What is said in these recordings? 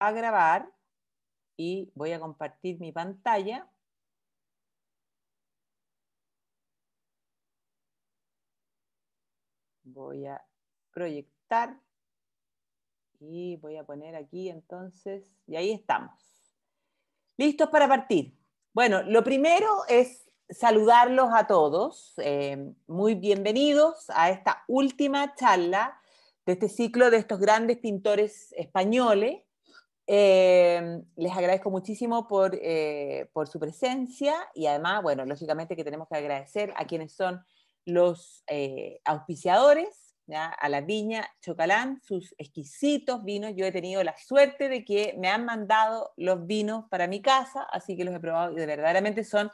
a grabar y voy a compartir mi pantalla. Voy a proyectar y voy a poner aquí entonces, y ahí estamos. Listos para partir. Bueno, lo primero es saludarlos a todos. Eh, muy bienvenidos a esta última charla de este ciclo de estos grandes pintores españoles eh, les agradezco muchísimo eh, por, su presencia y además, bueno, lógicamente que tenemos que agradecer a quienes son los eh, auspiciadores, a la Viña Chocalán, sus exquisitos vinos. Yo he tenido la suerte de que me han mandado los vinos para mi casa, así que los he probado y verdaderamente son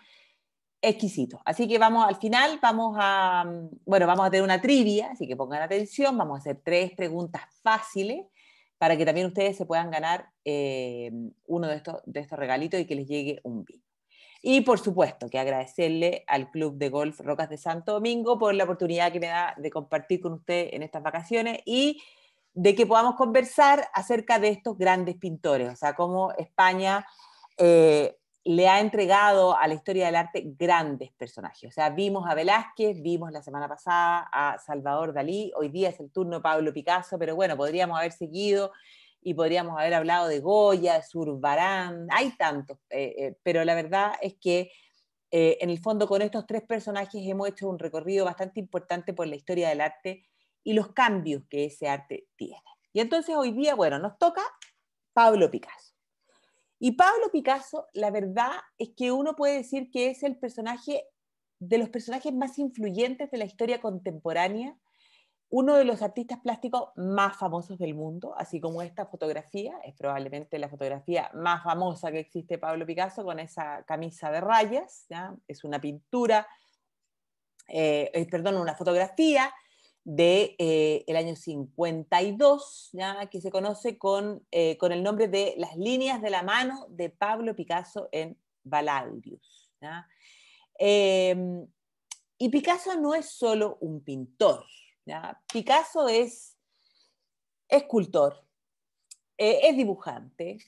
exquisitos. Así que vamos al final, vamos a, mm, bueno, vamos a tener una trivia, así que pongan atención, vamos a hacer tres preguntas fáciles para que también ustedes se puedan ganar eh, uno de estos, regalitos y que les llegue un vino. Y por supuesto que agradecerle al Club de Golf Rocas de Santo Domingo por la oportunidad que me da de compartir con usted en estas vacaciones y de que podamos conversar acerca de estos grandes pintores, o sea, cómo España eh, le ha entregado a la historia del arte grandes personajes. O sea, vimos a Velázquez, vimos la semana pasada a Salvador Dalí, hoy día es el turno de Pablo Picasso, pero bueno, podríamos haber seguido y podríamos haber hablado de Goya, de Zurbarán, hay tantos, eh, eh, pero la verdad es que eh, en el fondo con estos tres personajes hemos hecho un recorrido bastante importante por la historia del arte y los cambios que ese arte tiene. Y entonces hoy día, bueno, nos toca Pablo Picasso. Y Pablo Picasso, la verdad es que uno puede decir que es el personaje de los personajes más influyentes de la historia contemporánea, uno de los artistas plásticos más famosos del mundo, así como esta fotografía, es probablemente la fotografía más famosa que existe Pablo Picasso con esa camisa de rayas, es una pintura, eh, eh, perdón, una fotografía de, eh, el año 52, ¿ya? que se conoce con, eh, con, el nombre de Las líneas de la mano de Pablo Picasso en ¿ya? Em, y Picasso no es solo un pintor, Picasso es escultor, eh, es dibujante,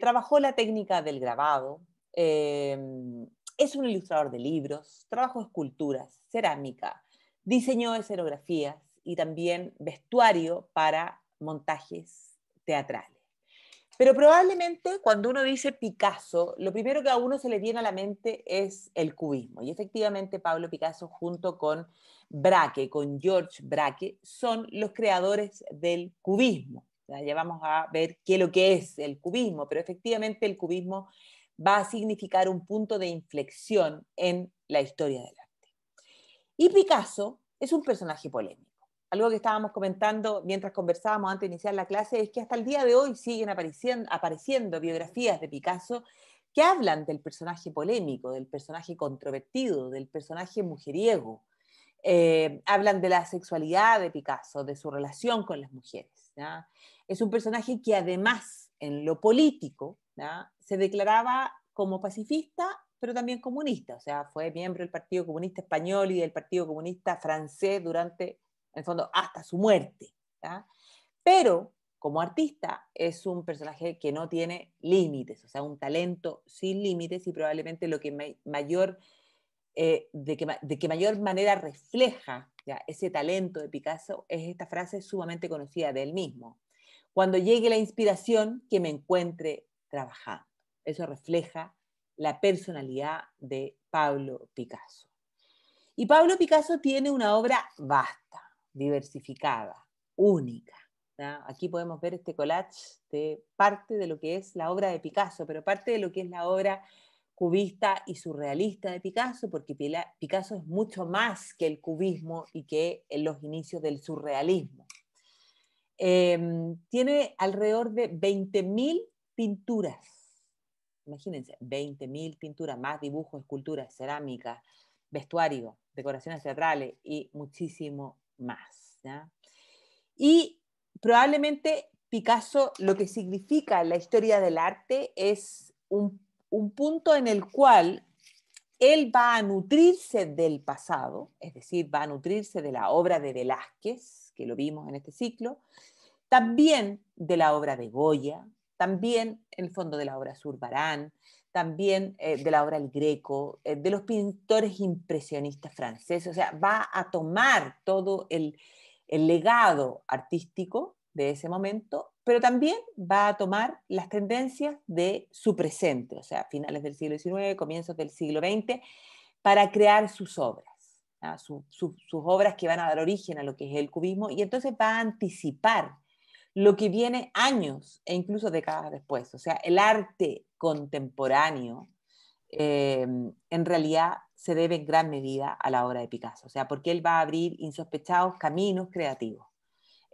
trabajó la técnica del grabado, em, es un ilustrador de libros, trabajó esculturas, cerámica, diseñó escenografías y también vestuario para montajes teatrales. Pero probablemente cuando uno dice Picasso, lo primero que a uno se le viene a la mente es el cubismo. Y efectivamente Pablo Picasso junto con Braque, con George Braque, son los creadores del cubismo. Ya vamos a ver qué es lo que es el cubismo, pero efectivamente el cubismo va a significar un punto de inflexión en la historia del la y Picasso es un personaje polémico. Algo que estábamos comentando mientras conversábamos antes de iniciar la clase es que hasta el día de hoy siguen apareciendo, biografías de Picasso que hablan del personaje polémico, del personaje controvertido, del personaje mujeriego. Eh, hablan de la sexualidad de Picasso, de su relación con las mujeres. Es un personaje que además en lo político se declaraba como pacifista pero también comunista, o sea, fue miembro del Partido Comunista Español y del Partido Comunista Francés durante, en el fondo, hasta su muerte. Pero como artista es un personaje que no tiene límites, o sea, un talento sin límites y probablemente lo que mayor, eh, de, que mayor manera refleja ese talento de Picasso es esta frase sumamente conocida de él mismo. Cuando llegue la inspiración, que me encuentre trabajando. Eso refleja la personalidad de Pablo Picasso. Y Pablo Picasso tiene una obra vasta, diversificada, única. Aquí podemos ver este collage de parte de lo que es la obra de Picasso, pero parte de lo que es la obra cubista y surrealista de Picasso, porque Picasso es mucho más que el cubismo y que los inicios del surrealismo. Em, tiene alrededor de 20.000 pinturas imagínense, 20.000 pinturas, más dibujos, esculturas, cerámica, vestuario, decoraciones teatrales y muchísimo más. Y probablemente Picasso lo que significa la historia del arte es un punto en el cual él va a nutrirse del pasado, es decir, va a nutrirse de la obra de Velázquez, que lo vimos en este ciclo, también de la obra de Goya, también el fondo de la obra Surbarán, también eh, de la obra El Greco, eh, de los pintores impresionistas franceses, o sea, va a tomar todo el, legado artístico de ese momento, pero también va a tomar las tendencias de su presente, o sea, finales del siglo XIX, comienzos del siglo XX, para crear sus obras. ¿ah? sus obras que van a dar origen a lo que es el cubismo, y entonces va a anticipar lo que viene años e incluso décadas después. O sea, el arte contemporáneo eh, en realidad se debe en gran medida a la obra de Picasso, o sea, porque él va a abrir insospechados caminos creativos.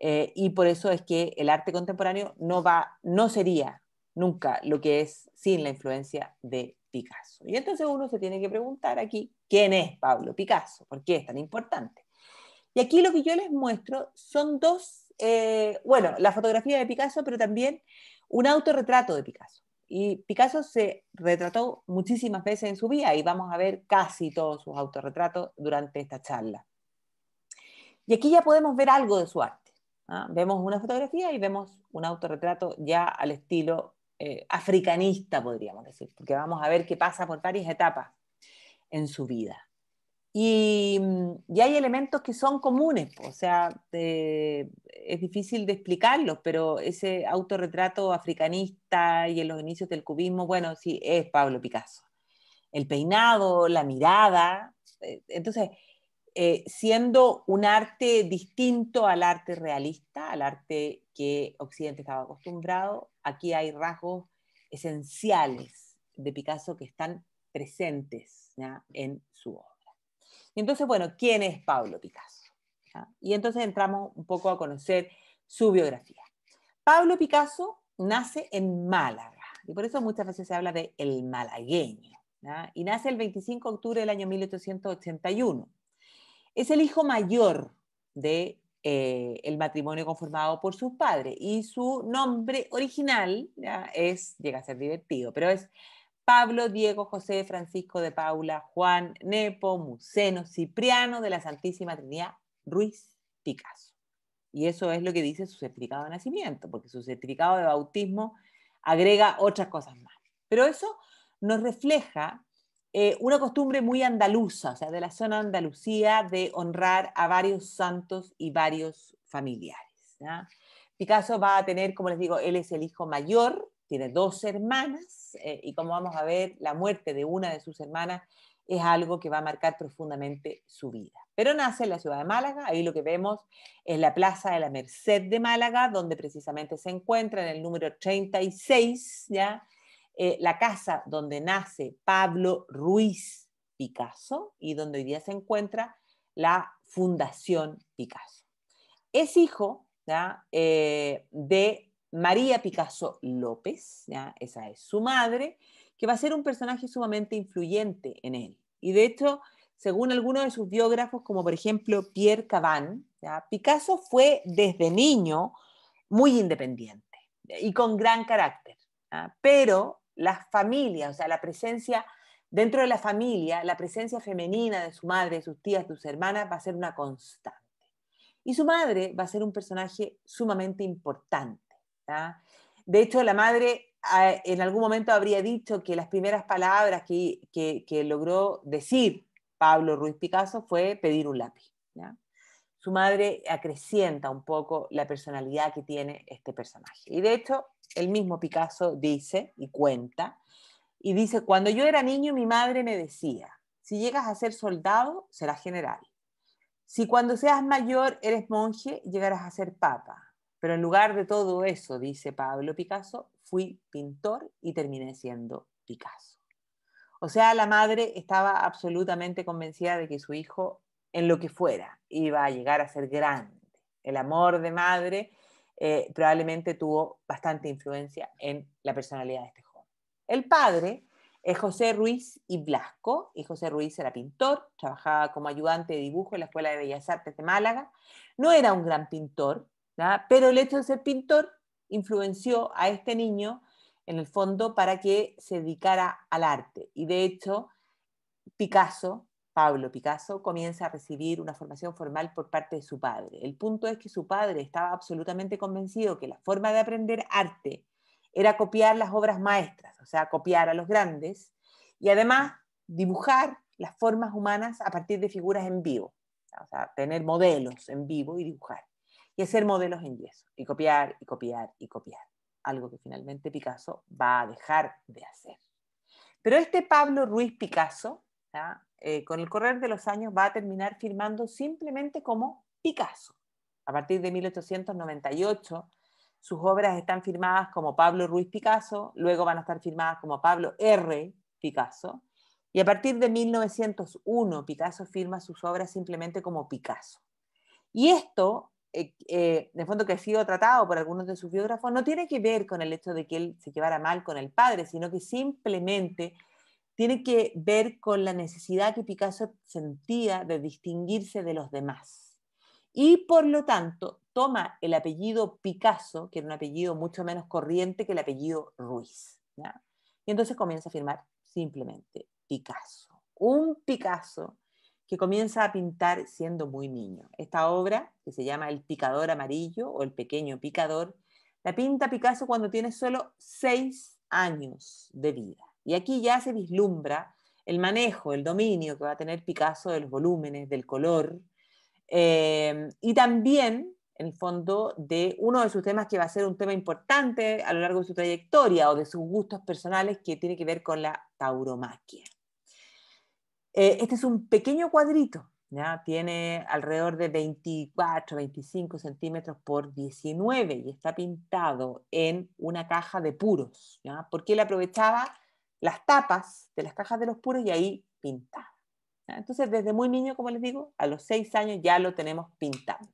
Eh, y por eso es que el arte contemporáneo no, va, no sería nunca lo que es sin la influencia de Picasso. Y entonces uno se tiene que preguntar aquí, ¿quién es Pablo Picasso? ¿Por qué es tan importante? Y aquí lo que yo les muestro son dos eh, bueno, la fotografía de Picasso, pero también un autorretrato de Picasso. Y Picasso se retrató muchísimas veces en su vida y vamos a ver casi todos sus autorretratos durante esta charla. Y aquí ya podemos ver algo de su arte. ¿ah? Vemos una fotografía y vemos un autorretrato ya al estilo eh, africanista, podríamos decir, porque vamos a ver qué pasa por varias etapas en su vida. Mm, y, hay elementos que son comunes, o sea, es difícil de explicarlos, pero ese autorretrato africanista y en los inicios del cubismo, bueno, sí, es Pablo Picasso. El peinado, la mirada, eh, entonces, eh, siendo un arte distinto al arte realista, al arte que Occidente estaba acostumbrado, aquí hay rasgos esenciales de Picasso que están presentes en su obra entonces, bueno, ¿quién es Pablo Picasso? Y entonces entramos un poco a conocer su biografía. Pablo Picasso nace en Málaga, y por eso muchas veces se habla de el malagueño, y nace el 25 de octubre del año 1881. Es el hijo mayor de eh, matrimonio conformado por sus padres. Y su nombre original es, llega a ser divertido, pero es Pablo, Diego, José, Francisco de Paula, Juan, Nepo, Muceno, Cipriano de la Santísima Trinidad, Ruiz Picasso. Y eso es lo que dice su certificado de nacimiento, porque su certificado de bautismo agrega otras cosas más. Pero eso nos refleja eh, una costumbre muy andaluza, o sea, de la zona andalucía, de honrar a varios santos y varios familiares. Picasso va a tener, como les digo, él es el hijo mayor tiene dos hermanas eh, y como vamos a ver, la muerte de una de sus hermanas es algo que va a marcar profundamente su vida. Pero nace en la ciudad de Málaga, ahí lo que vemos es la Plaza de la Merced de Málaga, donde precisamente se encuentra en el número 36, ¿ya? Eh, la casa donde nace Pablo Ruiz Picasso y donde hoy día se encuentra la Fundación Picasso. Es hijo eh, de María Picasso López, esa es su madre, que va a ser un personaje sumamente influyente en él. Y de hecho, según algunos de sus biógrafos, como por ejemplo Pierre Cavan, Picasso fue desde niño muy independiente y con gran carácter, pero la familia, o sea, la presencia dentro de la familia, la presencia femenina de su madre, de sus tías, de sus hermanas, va a ser una constante. Y su madre va a ser un personaje sumamente importante de hecho, la madre ah, en algún momento habría dicho que las primeras palabras que, logró decir Pablo Ruiz Picasso fue pedir un lápiz. Su madre acrecienta un poco la personalidad que tiene este personaje. Y de hecho, el mismo Picasso dice y cuenta, y dice, cuando yo era niño mi madre me decía, si llegas a ser soldado, serás general. Si cuando seas mayor eres monje, llegarás a ser papa. Pero en lugar de todo eso, dice Pablo Picasso, fui pintor y terminé siendo Picasso. O sea, la madre estaba absolutamente convencida de que su hijo, en lo que fuera, iba a llegar a ser grande. El amor de madre eh, probablemente tuvo bastante influencia en la personalidad de este joven. El padre es José Ruiz y Blasco, y José Ruiz era pintor, trabajaba como ayudante de dibujo en la Escuela de Bellas Artes de Málaga. No era un gran pintor, pero el hecho de ser pintor influenció a este niño, en el fondo, para que se dedicara al arte. Y de hecho, Picasso, Pablo Picasso, comienza a recibir una formación formal por parte de su padre. El punto es que su padre estaba absolutamente convencido que la forma de aprender arte era copiar las obras maestras, o sea, copiar a los grandes, y además dibujar las formas humanas a partir de figuras en vivo, o sea, tener modelos en vivo y dibujar y hacer modelos en yeso, y copiar, y copiar, y copiar. Algo que finalmente Picasso va a dejar de hacer. Pero este Pablo Ruiz Picasso, eh, con el correr de los años, va a terminar firmando simplemente como Picasso. A partir de 1898, sus obras están firmadas como Pablo Ruiz Picasso, luego van a estar firmadas como Pablo R. Picasso, y a partir de 1901 Picasso firma sus obras simplemente como Picasso. Y esto eh, eh, de fondo que ha sido tratado por algunos de sus biógrafos, no tiene que ver con el hecho de que él se llevara mal con el padre, sino que simplemente tiene que ver con la necesidad que Picasso sentía de distinguirse de los demás. Y por lo tanto, toma el apellido Picasso, que era un apellido mucho menos corriente que el apellido Ruiz. Y entonces comienza a firmar simplemente Picasso. Un Picasso que comienza a pintar siendo muy niño. Esta obra, que se llama El picador amarillo o El pequeño picador, la pinta Picasso cuando tiene solo seis años de vida. Y aquí ya se vislumbra el manejo, el dominio que va a tener Picasso de los volúmenes, del color, eh, y también, en el fondo, de uno de sus temas que va a ser un tema importante a lo largo de su trayectoria o de sus gustos personales, que tiene que ver con la tauromaquia. Eh, este es un pequeño cuadrito, ¿ya? tiene alrededor de 24, 25 centímetros por 19 y está pintado en una caja de puros, porque él aprovechaba las tapas de las cajas de los puros y ahí pintaba. Entonces, desde muy niño, como les digo, a los 6 años ya lo tenemos pintando.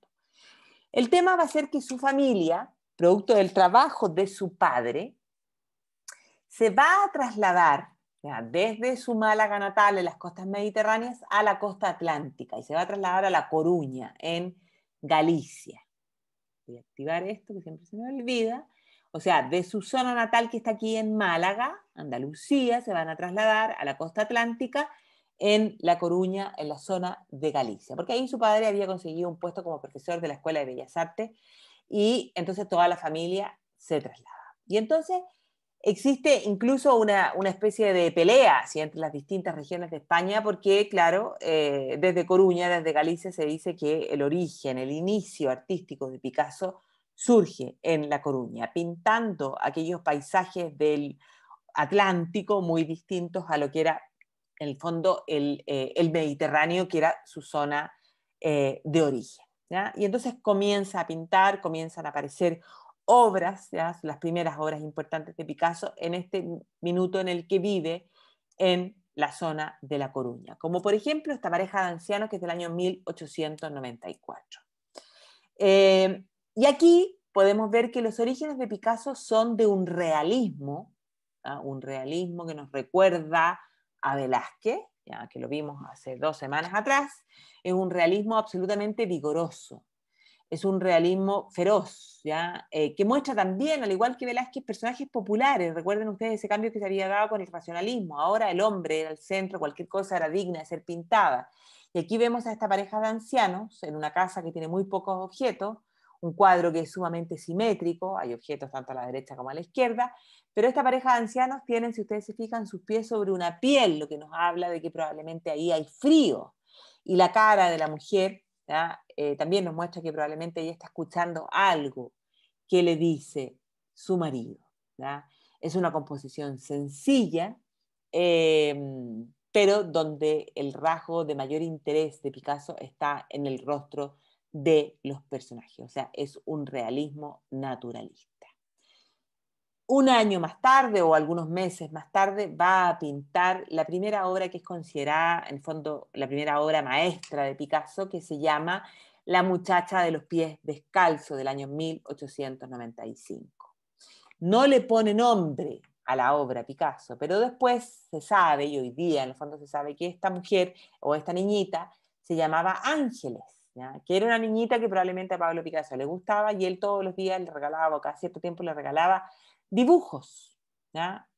El tema va a ser que su familia, producto del trabajo de su padre, se va a trasladar desde su Málaga natal en las costas mediterráneas a la costa atlántica y se va a trasladar a La Coruña, en Galicia. Voy a activar esto que siempre se me olvida. O sea, de su zona natal que está aquí en Málaga, Andalucía, se van a trasladar a la costa atlántica en La Coruña, en la zona de Galicia, porque ahí su padre había conseguido un puesto como profesor de la Escuela de Bellas Artes y entonces toda la familia se traslada. Y entonces Existe incluso una, especie de pelea entre las distintas regiones de España, porque, claro, eh, desde Coruña, desde Galicia, se dice que el origen, el inicio artístico de Picasso surge en La Coruña, pintando aquellos paisajes del Atlántico muy distintos a lo que era, en el fondo, el, eh, Mediterráneo, que era su zona eh, de origen. Y entonces comienza a pintar, comienzan a aparecer obras, las primeras obras importantes de Picasso, en este minuto en el que vive en la zona de La Coruña, como por ejemplo esta pareja de ancianos que es del año 1894. Eh, y aquí podemos ver que los orígenes de Picasso son de un realismo, ¿ah? un realismo que nos recuerda a Velázquez, ya que lo vimos hace dos semanas atrás, es un realismo absolutamente vigoroso, es un realismo feroz, ¿ya? Eh, que muestra también, al igual que Velázquez, personajes populares. Recuerden ustedes ese cambio que se había dado con el racionalismo. Ahora el hombre era el centro, cualquier cosa era digna de ser pintada. Y aquí vemos a esta pareja de ancianos en una casa que tiene muy pocos objetos, un cuadro que es sumamente simétrico, hay objetos tanto a la derecha como a la izquierda, pero esta pareja de ancianos tienen, si ustedes se fijan, sus pies sobre una piel, lo que nos habla de que probablemente ahí hay frío. Y la cara de la mujer eh, también nos muestra que probablemente ella está escuchando algo que le dice su marido. Es una composición sencilla, em, pero donde el rasgo de mayor interés de Picasso está en el rostro de los personajes, o sea, es un realismo naturalista un año más tarde o algunos meses más tarde va a pintar la primera obra que es considerada, en fondo, la primera obra maestra de Picasso, que se llama La muchacha de los pies descalzo del año 1895. No le pone nombre a la obra Picasso, pero después se sabe, y hoy día en el fondo se sabe que esta mujer o esta niñita se llamaba Ángeles. que era una niñita que probablemente a Pablo Picasso le gustaba y él todos los días le regalaba, o cada cierto tiempo le regalaba dibujos. ¿ya?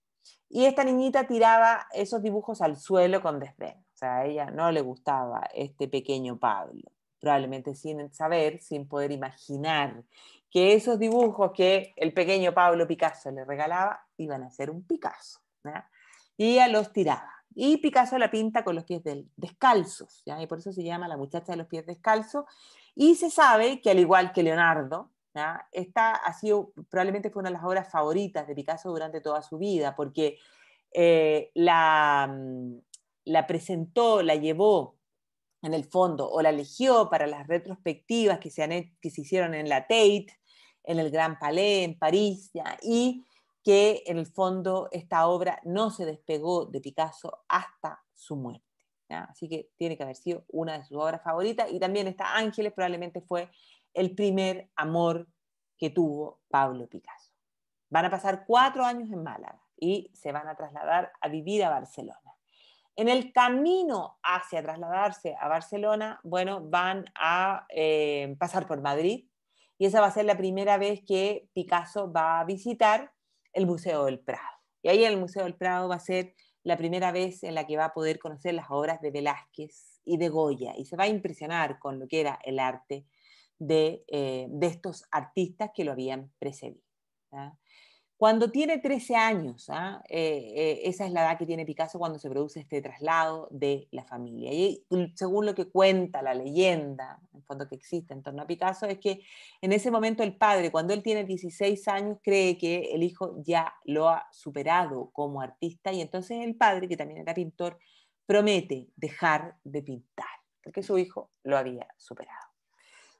Y esta niñita tiraba esos dibujos al suelo con desdén. O sea, a ella no le gustaba este pequeño Pablo, probablemente sin saber, sin poder imaginar que esos dibujos que el pequeño Pablo Picasso le regalaba iban a ser un Picasso. ¿ya? Y ella los tiraba. Y Picasso la pinta con los pies descalzos, ¿ya? y por eso se llama la muchacha de los pies descalzos. Y se sabe que al igual que Leonardo, esta ha sido, probablemente fue una de las obras favoritas de Picasso durante toda su vida, porque eh, mm, la, presentó, la llevó en el fondo, o la eligió para las retrospectivas que se, que se hicieron en la Tate, en el Gran Palais, en París, y que en el fondo esta obra no se despegó de Picasso hasta su muerte. Así que tiene que haber sido una de sus obras favoritas, y también esta Ángeles probablemente fue el primer amor que tuvo Pablo Picasso. Van a pasar cuatro años en Málaga y se van a trasladar a vivir a Barcelona. En el camino hacia trasladarse a Barcelona, bueno, van a eh, pasar por Madrid y esa va a ser la primera vez que Picasso va a visitar el Museo del Prado. Y ahí en el Museo del Prado va a ser la primera vez en la que va a poder conocer las obras de Velázquez y de Goya y se va a impresionar con lo que era el arte eh, de, estos artistas que lo habían precedido. ¿ah? Cuando tiene 13 años, ¿ah? eh, eh, esa es la edad que tiene Picasso cuando se produce este traslado de la familia. Y según lo que cuenta la leyenda, en fondo que existe en torno a Picasso, es que en ese momento el padre, cuando él tiene 16 años, cree que el hijo ya lo ha superado como artista y entonces el padre, que también era pintor, promete dejar de pintar, porque su hijo lo había superado.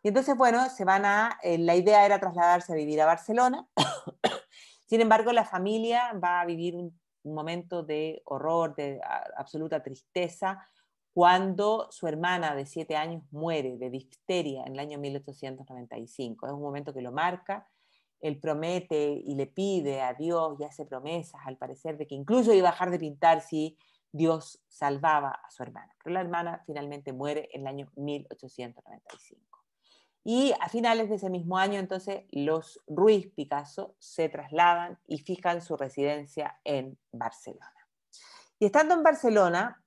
Y entonces, bueno, se van a, eh, la idea era trasladarse a vivir a Barcelona. Sin embargo, la familia va a vivir un, momento de horror, de absoluta tristeza, cuando su hermana de siete años muere de difteria en el año 1895. Es un momento que lo marca. Él promete y le pide a Dios y hace promesas, al parecer, de que incluso iba a dejar de pintar si Dios salvaba a su hermana. Pero la hermana finalmente muere en el año 1895. Y a finales de ese mismo año, entonces, los Ruiz Picasso se trasladan y fijan su residencia en Barcelona. Y estando en Barcelona,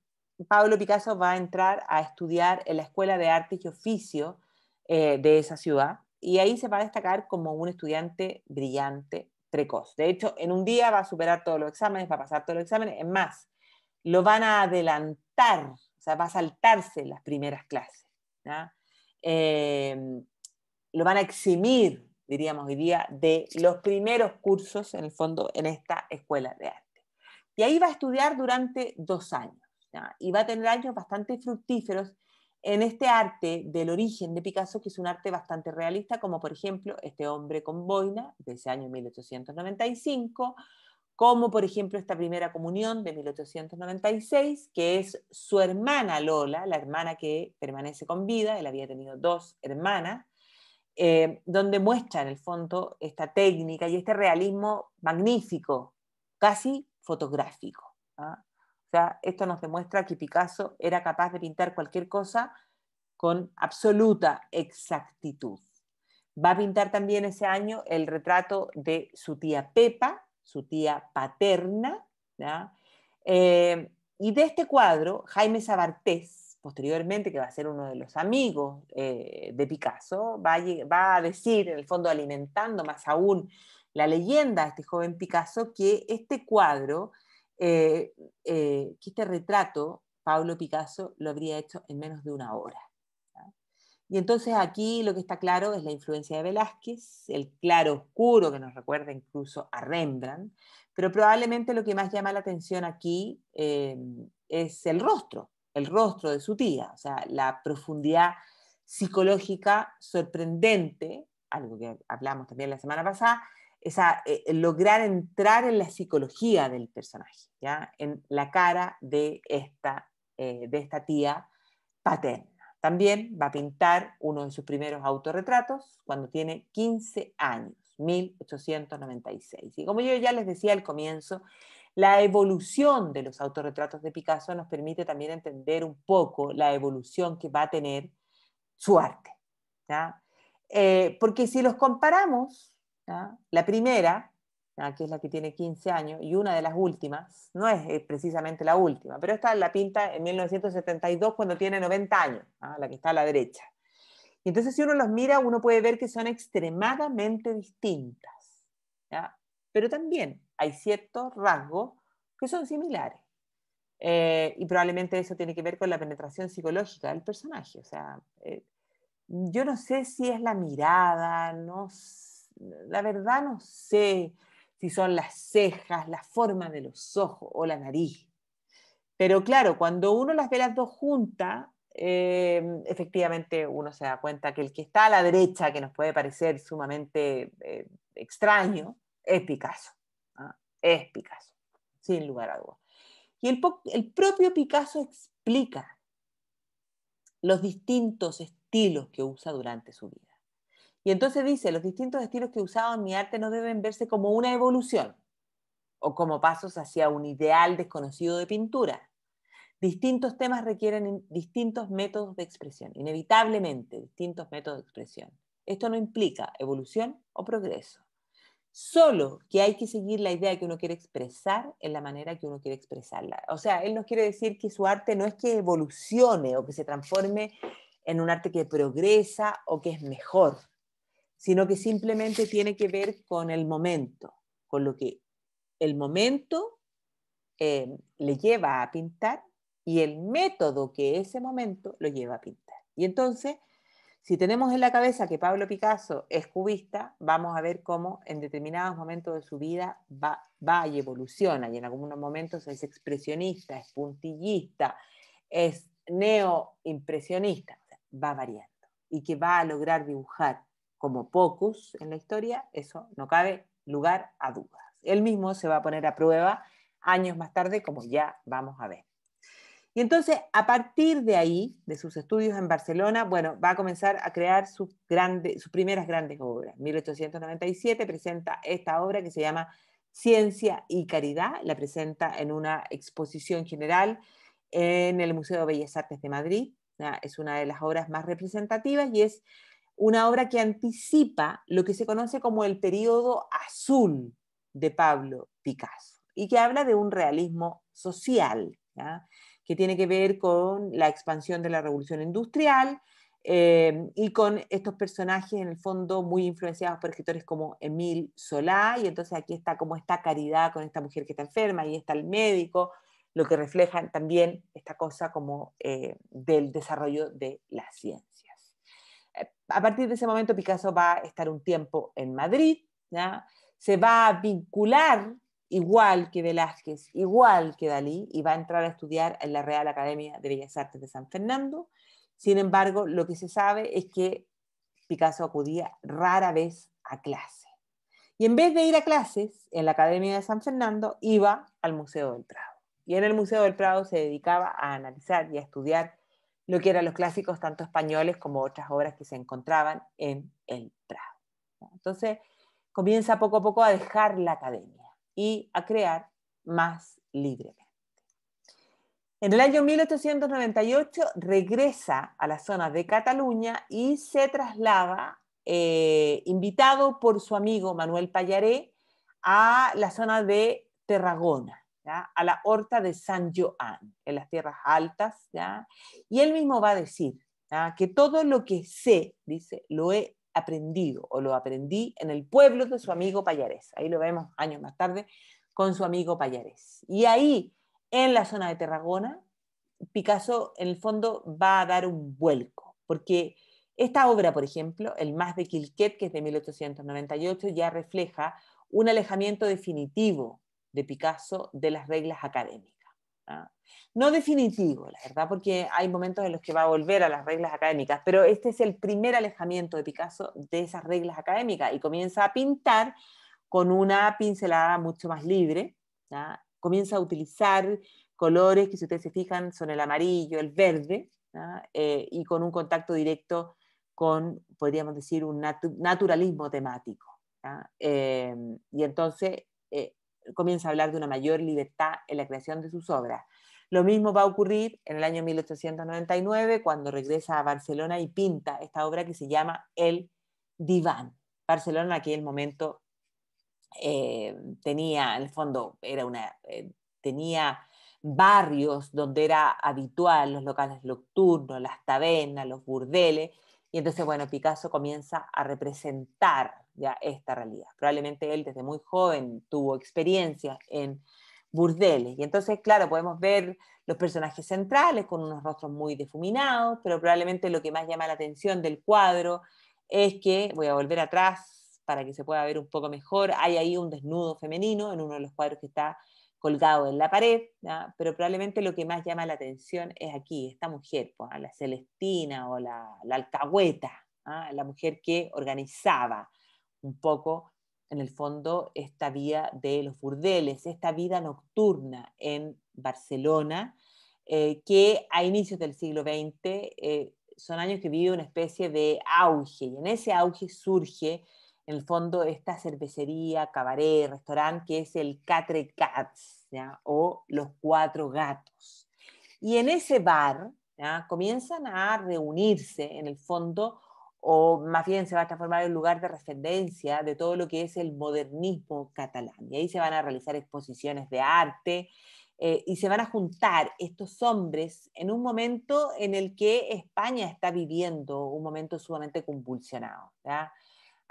Pablo Picasso va a entrar a estudiar en la Escuela de Artes y Oficio eh, de esa ciudad, y ahí se va a destacar como un estudiante brillante, precoz. De hecho, en un día va a superar todos los exámenes, va a pasar todos los exámenes, es más, lo van a adelantar, o sea, va a saltarse las primeras clases. Eh, lo van a eximir, diríamos hoy día, de los primeros cursos, en el fondo, en esta escuela de arte. Y ahí va a estudiar durante dos años, y va a tener años bastante fructíferos en este arte del origen de Picasso, que es un arte bastante realista, como por ejemplo este hombre con boina, de ese año 1895, como por ejemplo esta primera comunión de 1896, que es su hermana Lola, la hermana que permanece con vida, él había tenido dos hermanas, eh, donde muestra en el fondo esta técnica y este realismo magnífico, casi fotográfico. ¿ah? esto nos demuestra que Picasso era capaz de pintar cualquier cosa con absoluta exactitud. Va a pintar también ese año el retrato de su tía Pepa, su tía paterna, eh, y de este cuadro, Jaime Sabartés, posteriormente, que va a ser uno de los amigos eh, de Picasso, va a, va a, decir, en el fondo alimentando más aún la leyenda de este joven Picasso, que este cuadro, eh, eh, que este retrato, Pablo Picasso lo habría hecho en menos de una hora. Y entonces aquí lo que está claro es la influencia de Velázquez, el claro oscuro que nos recuerda incluso a Rembrandt, pero probablemente lo que más llama la atención aquí es el rostro, el rostro de su tía, o sea, la profundidad psicológica sorprendente, algo que hablamos también la semana pasada, esa, eh, lograr entrar en la psicología del personaje, ¿ya? en la cara de esta, eh, de esta tía paterna. También va a pintar uno de sus primeros autorretratos cuando tiene 15 años, 1896. Y como yo ya les decía al comienzo, la evolución de los autorretratos de Picasso nos permite también entender un poco la evolución que va a tener su arte. Eh, porque si los comparamos, la primera, que es la que tiene 15 años, y una de las últimas, no es eh, precisamente la última, pero esta la pinta en 1972 cuando tiene 90 años, la que está a la derecha. Y entonces si uno los mira, uno puede ver que son extremadamente distintas. ¿ya? pero también hay ciertos rasgos que son similares. Eh, y probablemente eso tiene que ver con la penetración psicológica del personaje. O sea, eh, yo no sé si es la mirada, no, la verdad no sé si son las cejas, la forma de los ojos o la nariz. Pero claro, cuando uno las ve las dos juntas, eh, efectivamente uno se da cuenta que el que está a la derecha, que nos puede parecer sumamente extraño, es Picasso. ¿ah? Es Picasso, sin lugar a dudas. Y el, el propio Picasso explica los distintos estilos que usa durante su vida. Y entonces dice, los distintos estilos que usaba en mi arte no deben verse como una evolución o como pasos hacia un ideal desconocido de pintura. Distintos temas requieren distintos métodos de expresión, inevitablemente distintos métodos de expresión. Esto no implica evolución o progreso. Solo que hay que seguir la idea que uno quiere expresar en la manera que uno quiere expresarla. O sea, él nos quiere decir que su arte no es que evolucione o que se transforme en un arte que progresa o que es mejor, sino que simplemente tiene que ver con el momento, con lo que el momento eh, le lleva a pintar y el método que ese momento lo lleva a pintar. Y entonces si tenemos en la cabeza que Pablo Picasso es cubista, vamos a ver cómo en determinados momentos de su vida va, va y evoluciona, y en algunos momentos es expresionista, es puntillista, es neoimpresionista, va variando, y que va a lograr dibujar como pocos en la historia, eso no cabe lugar a dudas. Él mismo se va a poner a prueba años más tarde, como ya vamos a ver. Y entonces, a partir de ahí, de sus estudios en Barcelona, bueno, va a comenzar a crear sus, grandes, sus primeras grandes obras. 1897 presenta esta obra que se llama Ciencia y Caridad, la presenta en una exposición general en el Museo de Bellas Artes de Madrid. Es una de las obras más representativas y es una obra que anticipa lo que se conoce como el periodo azul de Pablo Picasso y que habla de un realismo social que tiene que ver con la expansión de la revolución industrial eh, y con estos personajes en el fondo muy influenciados por escritores como Emil Solá, y entonces aquí está como esta caridad con esta mujer que está enferma, y está el médico, lo que refleja también esta cosa como eh, del desarrollo de las ciencias. Eh, a partir de ese momento Picasso va a estar un tiempo en Madrid, se va a vincular igual que Velázquez, igual que Dalí, y va a entrar a estudiar en la Real Academia de Bellas Artes de San Fernando. Sin embargo, lo que se sabe es que Picasso acudía rara vez a clase. Y en vez de ir a clases en la Academia de San Fernando, iba al Museo del Prado. Y en el Museo del Prado se dedicaba a analizar y a estudiar lo que eran los clásicos, tanto españoles como otras obras que se encontraban en el Prado. Entonces, comienza poco a poco a dejar la academia y a crear más libremente. En el año 1898 regresa a la zona de Cataluña y se traslada, eh, invitado por su amigo Manuel Pallaré, a la zona de Terragona, a la horta de San Joan, en las tierras altas. Y él mismo va a decir que todo lo que sé, dice, lo he aprendido o lo aprendí en el pueblo de su amigo Pallares. Ahí lo vemos años más tarde con su amigo Pallares. Y ahí, en la zona de Tarragona, Picasso en el fondo va a dar un vuelco, porque esta obra, por ejemplo, el Más de Quilquet, que es de 1898, ya refleja un alejamiento definitivo de Picasso de las reglas académicas. Ah, no definitivo, la verdad, porque hay momentos en los que va a volver a las reglas académicas, pero este es el primer alejamiento de Picasso de esas reglas académicas y comienza a pintar con una pincelada mucho más libre. Comienza a utilizar colores que, si ustedes se fijan, son el amarillo, el verde, eh, y con un contacto directo con, podríamos decir, un naturalismo temático. Eh, y entonces eh, comienza a hablar de una mayor libertad en la creación de sus obras. Lo mismo va a ocurrir en el año 1899 cuando regresa a Barcelona y pinta esta obra que se llama El Diván. Barcelona en aquel momento eh, tenía, el fondo, era una, eh, tenía barrios donde era habitual los locales nocturnos, las tabernas, los burdeles, y entonces, bueno, Picasso comienza a representar esta realidad. Probablemente él desde muy joven tuvo experiencias en burdeles. Y entonces, claro, podemos ver los personajes centrales con unos rostros muy difuminados, pero probablemente lo que más llama la atención del cuadro es que, voy a volver atrás para que se pueda ver un poco mejor, hay ahí un desnudo femenino en uno de los cuadros que está colgado en la pared, pero probablemente lo que más llama la atención es aquí, esta mujer, pues, la Celestina o la, Alcahueta, ¿ah? la mujer que organizaba un poco, en el fondo, esta vida de los burdeles, esta vida nocturna en Barcelona, eh, que a inicios del siglo XX eh, son años que vive una especie de auge, y en ese auge surge, en el fondo, esta cervecería, cabaret, restaurante, que es el Catre Cats, o Los Cuatro Gatos. Y en ese bar comienzan a reunirse, en el fondo, o más bien se va a transformar en lugar de referencia de todo lo que es el modernismo catalán. Y ahí se van a realizar exposiciones de arte eh, y se van a juntar estos hombres en un momento en el que España está viviendo un momento sumamente convulsionado.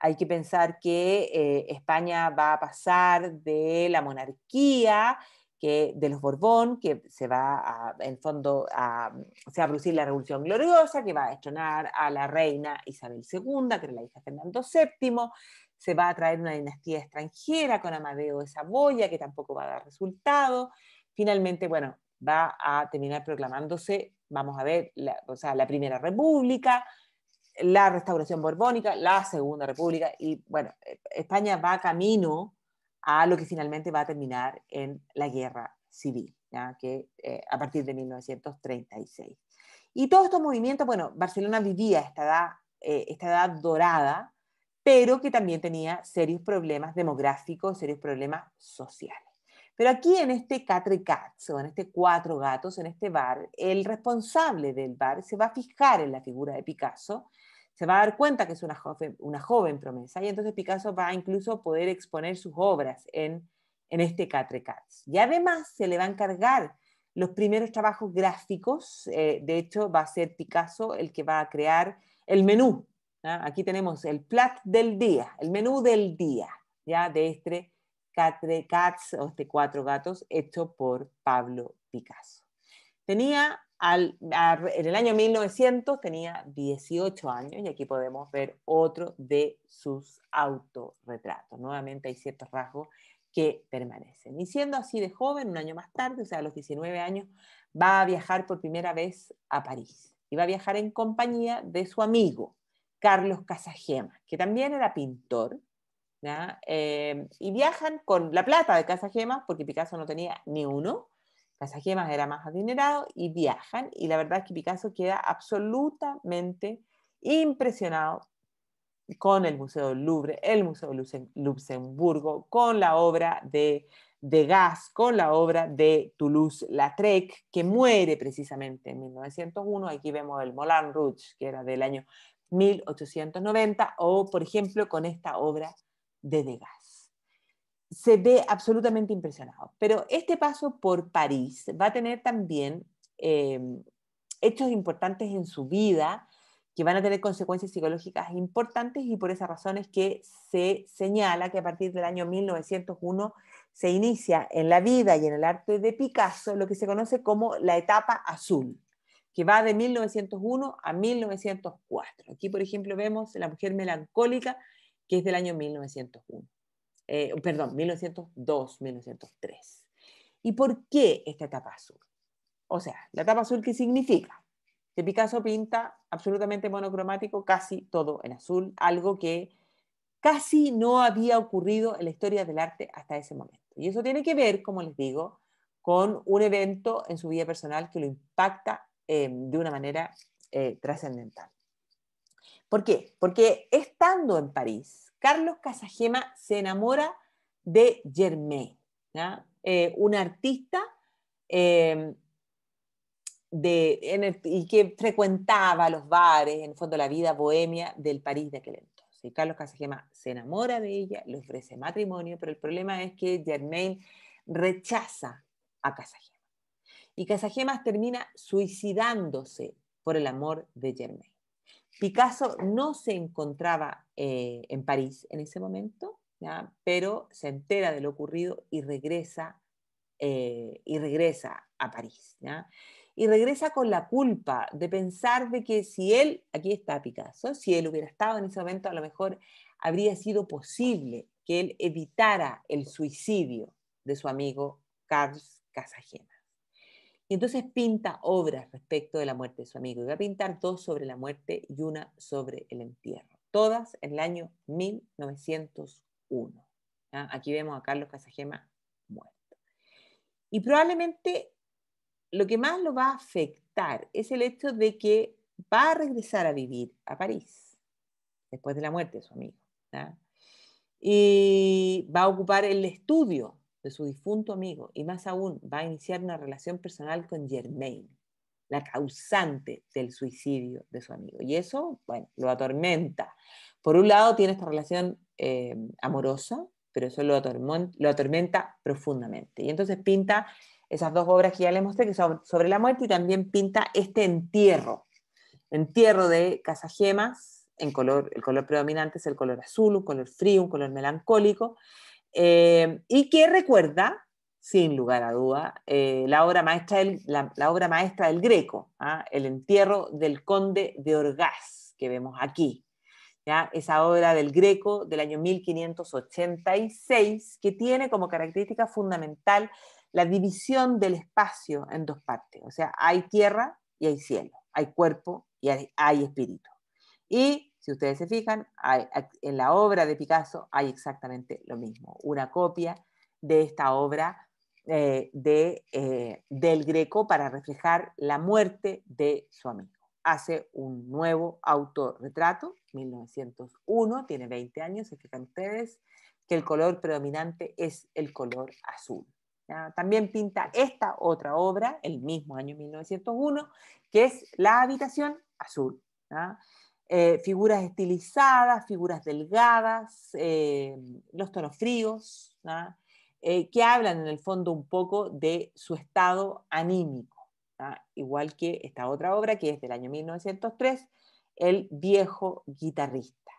Hay que pensar que eh, España va a pasar de la monarquía que, de los Borbón, que se va a, en fondo mm, a, producir la Revolución Gloriosa, que va a destronar a la reina Isabel II, que era la hija de Fernando VII, se va a traer una dinastía extranjera con Amadeo de Saboya, que tampoco va a dar resultado. Finalmente, bueno, va a terminar proclamándose, vamos a ver, la, o la Primera República, la restauración borbónica, la Segunda República, y bueno, eh, España va camino a lo que finalmente va a terminar en la guerra civil, que eh, a partir de 1936. Y todos estos movimientos, bueno, Barcelona vivía eh, esta edad, dorada, pero que también tenía serios problemas demográficos, serios problemas sociales. Pero aquí en este Catre o en este Cuatro Gatos, en este bar, el responsable del bar se va a fijar en la figura de Picasso se va a dar cuenta que es una joven, una joven promesa y entonces Picasso va a incluso poder exponer sus obras en, este Catre Cats. Y además se le va a encargar los primeros trabajos gráficos, eh, de hecho va a ser Picasso el que va a crear el menú. Aquí tenemos el plat del día, el menú del día, ya de este Catre Cats o este Cuatro Gatos hecho por Pablo Picasso. Tenía en el año 1900 tenía 18 años y aquí podemos ver otro de sus autorretratos. Nuevamente hay ciertos rasgos que permanecen. Y siendo así de joven, un año más tarde, o sea, a los 19 años, va a viajar por primera vez a París. Y va a viajar en compañía de su amigo, Carlos Casagema, que también era pintor. Eh, y viajan con la plata de Casagema, porque Picasso no tenía ni uno Casagemas era más adinerado y viajan y la verdad es que Picasso queda absolutamente impresionado con el Museo del Louvre, el Museo de Luxemburgo, con la obra de Degas, con la obra de Toulouse-Lautrec, que muere precisamente en 1901. Aquí vemos el Moulin Rouge, que era del año 1890, o por ejemplo con esta obra de Degas se ve absolutamente impresionado. Pero este paso por París va a tener también eh, hechos importantes en su vida que van a tener consecuencias psicológicas importantes y por esas razones que se señala que a partir del año 1901 se inicia en la vida y en el arte de Picasso lo que se conoce como la etapa azul, que va de 1901 a 1904. Aquí, por ejemplo, vemos La mujer melancólica, que es del año 1901. Eh, perdón, 1902, 1903. ¿Y por qué esta etapa azul? O sea, la etapa azul, ¿qué significa? Que Picasso pinta absolutamente monocromático, casi todo en azul, algo que casi no había ocurrido en la historia del arte hasta ese momento. Y eso tiene que ver, como les digo, con un evento en su vida personal que lo impacta eh, de una manera eh, trascendental. ¿Por qué? Porque estando en París, Carlos Casagema se enamora de Germain, eh, un artista em, y que frecuentaba los bares, en el fondo la vida bohemia del París de aquel entonces. Carlos Casagema se enamora de ella, le ofrece matrimonio, pero el problema es que Germain rechaza a Casagema. Y Casagema termina suicidándose por el amor de Germain. Picasso no se encontraba eh, en París en ese momento, pero se entera de lo ocurrido y regresa, eh, y regresa a París. Y regresa con la culpa de pensar de que si él, aquí está Picasso, si él hubiera estado en ese momento, a lo mejor habría sido posible que él evitara el suicidio de su amigo Carlos Casagena. Y entonces pinta obras respecto de la muerte de su amigo. Y va a pintar dos sobre la muerte y una sobre el entierro. Todas en el año 1901. Aquí vemos a Carlos Casagema muerto. Y probablemente lo que más lo va a afectar es el hecho de que va a regresar a vivir a París después de la muerte de su amigo. Y va a ocupar el estudio de su difunto amigo y más aún va a iniciar una relación personal con Germain, la causante del suicidio de su amigo. Y eso, bueno, lo atormenta. Por un lado tiene esta relación eh, amorosa, pero eso lo atormenta, lo atormenta profundamente. Y entonces pinta esas dos obras que ya les mostré, que son sobre la muerte, y también pinta este entierro, entierro de Casagemas, en color, el color predominante es el color azul, un color frío, un color melancólico, eh, y que recuerda, sin lugar a duda, eh, la, obra maestra del, la, obra maestra del Greco, ¿ah? El entierro del conde de Orgaz, que vemos aquí. ¿ya? Esa obra del Greco del año 1586, que tiene como característica fundamental la división del espacio en dos partes. O sea, hay tierra y hay cielo, hay cuerpo y hay, hay espíritu. Y si ustedes se fijan, en la obra de Picasso hay exactamente lo mismo, una copia de esta obra eh, de, eh, del Greco para reflejar la muerte de su amigo. Hace un nuevo autorretrato, 1901, tiene 20 años, se fijan ustedes, que el color predominante es el color azul. También pinta esta otra obra, el mismo año 1901, que es La habitación azul. Eh, figuras estilizadas, figuras delgadas, eh, los tonos fríos, eh, que hablan en el fondo un poco de su estado anímico, igual que esta otra obra que es del año 1903, El viejo guitarrista.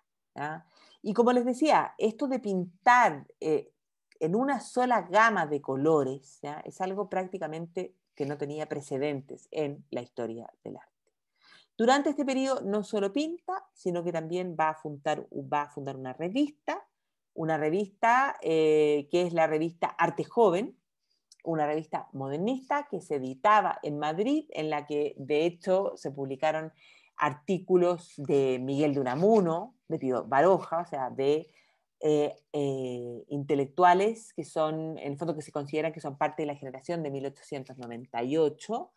Y como les decía, esto de pintar en una sola gama de colores es algo prácticamente que no tenía precedentes en la historia del arte. Durante este periodo no solo pinta, sino que también va a fundar, va a fundar una revista, una revista eh, que es la revista Arte Joven, una revista modernista que se editaba en Madrid, en la que de hecho se publicaron artículos de Miguel de Unamuno, de Pío Baroja, o sea, de eh, eh, intelectuales que son, en el fondo, que se consideran que son parte de la generación de 1898,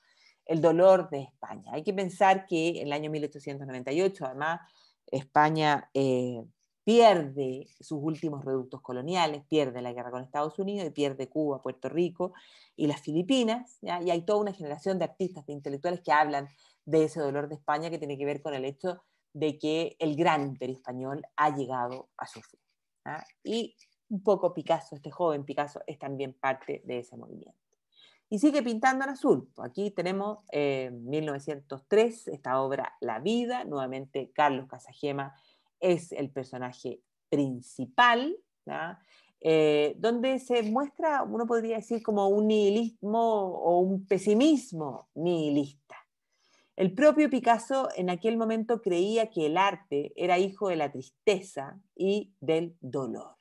el dolor de España. Hay que pensar que en el año 1898, además, España eh, pierde sus últimos reductos coloniales, pierde la guerra con Estados Unidos y pierde Cuba, Puerto Rico y las Filipinas, y hay toda una generación de artistas, de intelectuales que hablan de ese dolor de España que tiene que ver con el hecho de que el gran imperio español ha llegado a su fin. Y un poco Picasso, este joven Picasso, es también parte de ese movimiento y sigue pintando en azul. Aquí tenemos eh, en 1903, esta obra La Vida, nuevamente Carlos Casagema es el personaje principal, eh, donde se muestra, uno podría decir, como un nihilismo o un pesimismo nihilista. El propio Picasso en aquel momento creía que el arte era hijo de la tristeza y del dolor.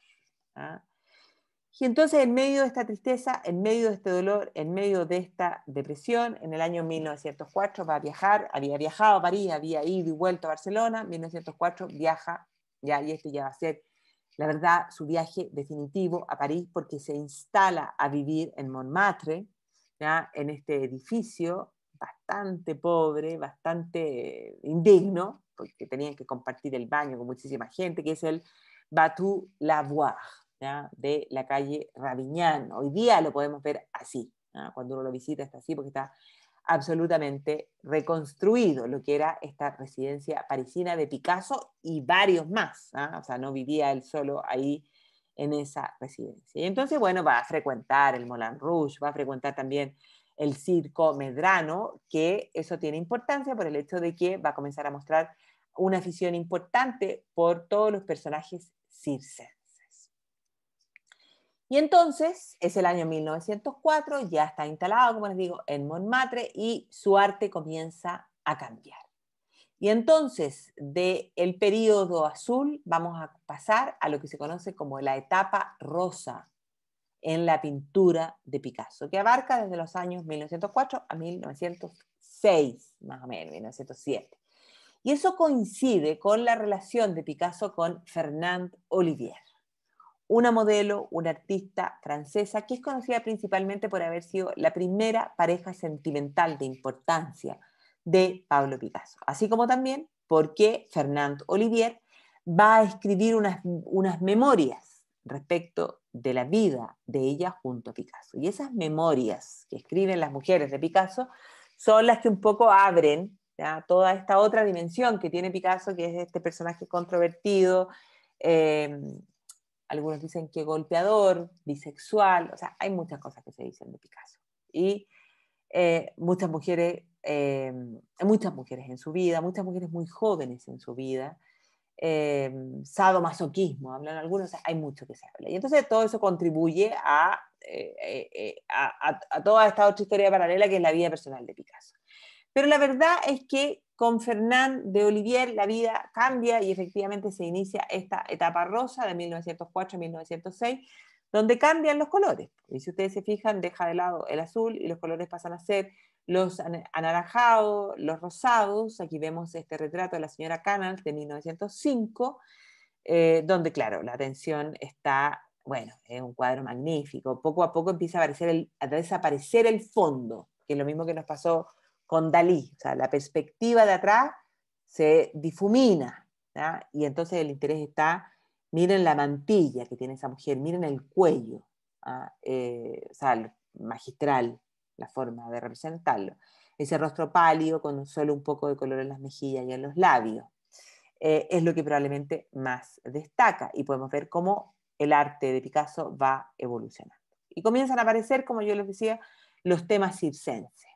Y entonces, en medio de esta tristeza, en medio de este dolor, en medio de esta depresión, en el año 1904 va a viajar, había viajado a París, había ido y vuelto a Barcelona, 1904 viaja, ya, y este ya va a ser, la verdad, su viaje definitivo a París, porque se instala a vivir en Montmartre, ya, en este edificio bastante pobre, bastante indigno, porque tenían que compartir el baño con muchísima gente, que es el Batu Lavoir de la calle Raviñán. Hoy día lo podemos ver así, ¿ah? cuando uno lo visita está así porque está absolutamente reconstruido lo que era esta residencia parisina de Picasso y varios más. ¿ah? O sea, no vivía él solo ahí en esa residencia. Y entonces, bueno, va a frecuentar el Moulin Rouge, va a frecuentar también el circo Medrano, que eso tiene importancia por el hecho de que va a comenzar a mostrar una afición importante por todos los personajes circenses. Y entonces es el año 1904, ya está instalado, como les digo, en Montmartre y su arte comienza a cambiar. Y entonces, del el periodo azul, vamos a pasar a lo que se conoce como la etapa rosa en la pintura de Picasso, que abarca desde los años 1904 a 1906, más o menos, 1907. Y eso coincide con la relación de Picasso con Fernand Olivier una modelo, una artista francesa, que es conocida principalmente por haber sido la primera pareja sentimental de importancia de Pablo Picasso, así como también porque Fernand Olivier va a escribir unas, unas memorias respecto de la vida de ella junto a Picasso. Y esas memorias que escriben las mujeres de Picasso son las que un poco abren toda esta otra dimensión que tiene Picasso, que es este personaje controvertido, eh, algunos dicen que golpeador, bisexual, o sea, hay muchas cosas que se dicen de Picasso. Y eh, muchas mujeres, eh, muchas mujeres en su vida, muchas mujeres muy jóvenes en su vida, eh, sadomasoquismo, hablan algunos, hay mucho que se habla. Y entonces todo eso contribuye a, a toda esta otra historia paralela que es la vida personal de Picasso. Pero la verdad es que con Fernán de Olivier la vida cambia y efectivamente se inicia esta etapa rosa de 1904 a 1906, donde cambian los colores. Y si ustedes se fijan, deja de lado el azul y los colores pasan a ser los anaranjados, los rosados. Aquí vemos este retrato de la señora Canals de 1905, eh, donde, claro, la atención está, bueno, es un cuadro magnífico. Poco a poco empieza a, aparecer a desaparecer el fondo, que es lo mismo que nos pasó con Dalí, o sea, la perspectiva de atrás se difumina, y entonces el interés está, miren la mantilla que tiene esa mujer, miren el cuello, ¿ah? eh, o sea, magistral la forma de representarlo, ese rostro pálido con solo un poco de color en las mejillas y en los labios. Eh, es lo que probablemente más destaca y podemos ver cómo el arte de Picasso va evolucionando. Y comienzan a aparecer, como yo les decía, los temas circenses.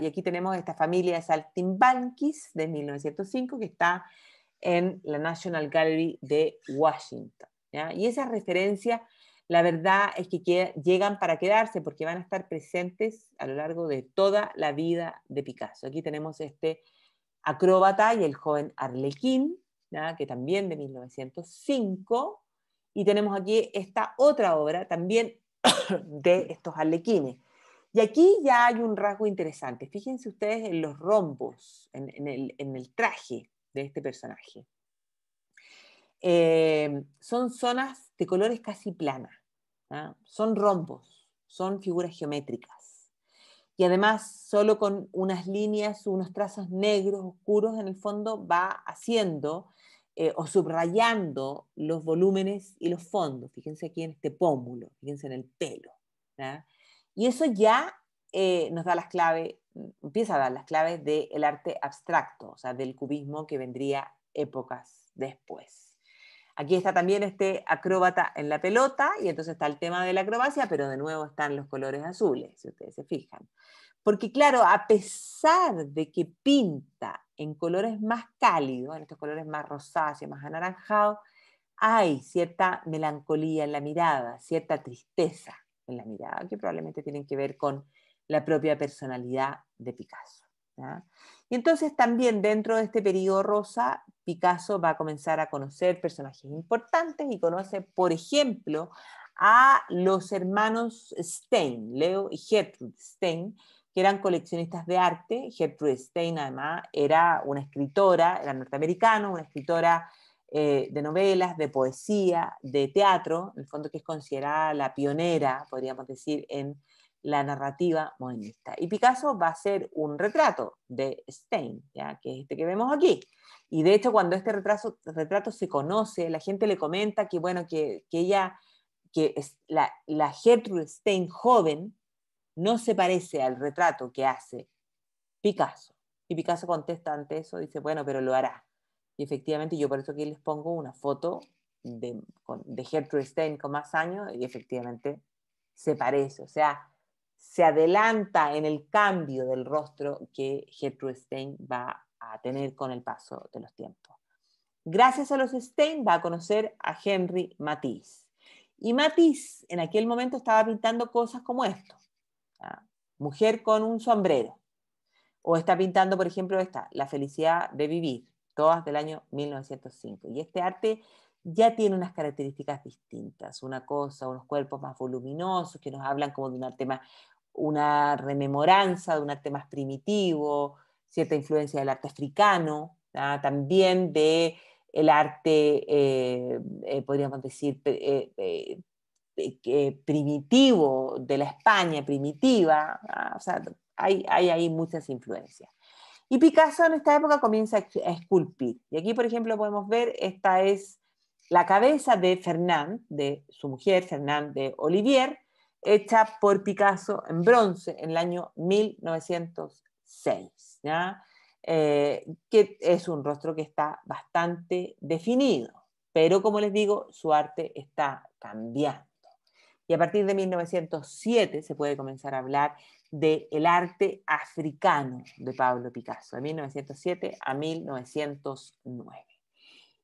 Y aquí tenemos esta familia de saltimbanquis de 1905 que está en la National Gallery de Washington. Y esas referencia, la verdad es que llegan para quedarse porque van a estar presentes a lo largo de toda la vida de Picasso. Aquí tenemos este acróbata y el joven Arlequín, que también de 1905. Y tenemos aquí esta otra obra también de estos arlequines. Y aquí ya hay un rasgo interesante. Fíjense ustedes en los rombos, en, el, traje de este personaje. Eh, son zonas de colores casi planas. ¿ah? Son rombos, son figuras geométricas. Y además, solo con unas líneas, unos trazos negros, oscuros, en el fondo va haciendo eh, o subrayando los volúmenes y los fondos. Fíjense aquí en este pómulo, fíjense en el pelo. ¿ah? Y eso ya eh, nos da las claves, empieza a dar las claves del arte abstracto, o sea, del cubismo que vendría épocas después. Aquí está también este acróbata en la pelota, y entonces está el tema de la acrobacia, pero de nuevo están los colores azules, si ustedes se fijan. Porque claro, a pesar de que pinta en colores más cálidos, en estos colores más rosáceos, más anaranjados, hay cierta melancolía en la mirada, cierta tristeza en la mirada, que probablemente tienen que ver con la propia personalidad de Picasso. Y entonces también dentro de este periodo rosa, Picasso va a comenzar a conocer personajes importantes y conoce, por ejemplo, a los hermanos Stein, Leo y Gertrude Stein, que eran coleccionistas de arte. Gertrude Stein, además, era una escritora, era norteamericana, una escritora eh, de novelas, de poesía, de teatro, en el fondo que es considerada la pionera, podríamos decir, en la narrativa modernista. Y Picasso va a hacer un retrato de Stein, que es este que vemos aquí. Y de hecho, cuando este retrato se conoce, la gente le comenta que, bueno, que, ella, que es la, la Gertrude Stein joven, no se parece al retrato que hace Picasso. Y Picasso contesta ante eso, dice, bueno, pero lo hará. Y efectivamente, yo por eso aquí les pongo una foto de, Gertrude Stein con más años y efectivamente se parece, o sea, se adelanta en el cambio del rostro que Gertrude Stein va a tener con el paso de los tiempos. Gracias a los Stein va a conocer a Henry Matisse. Y Matisse en aquel momento estaba pintando cosas como esto. Mujer con un sombrero. O está pintando, por ejemplo, esta, La felicidad de vivir todas del año 1905. Y este arte ya tiene unas características distintas, una cosa, unos cuerpos más voluminosos que nos hablan como de un arte más, una rememoranza, de un arte más primitivo, cierta influencia del arte africano, ¿ah? también de el arte, eh, eh, podríamos decir, eh, primitivo, de la España primitiva, ¿ah? o sea, hay, hay ahí muchas influencias. Y Picasso en esta época comienza a esculpir. Y aquí, por ejemplo, podemos ver, esta es la cabeza de Fernand, de su mujer, Fernand de Olivier, hecha por Picasso en bronce en el año 1906, eh, que es un rostro que está bastante definido, pero como les digo, su arte está cambiando. Y a partir de 1907 se puede comenzar a hablar del arte africano de Pablo Picasso, de 1907 a 1909.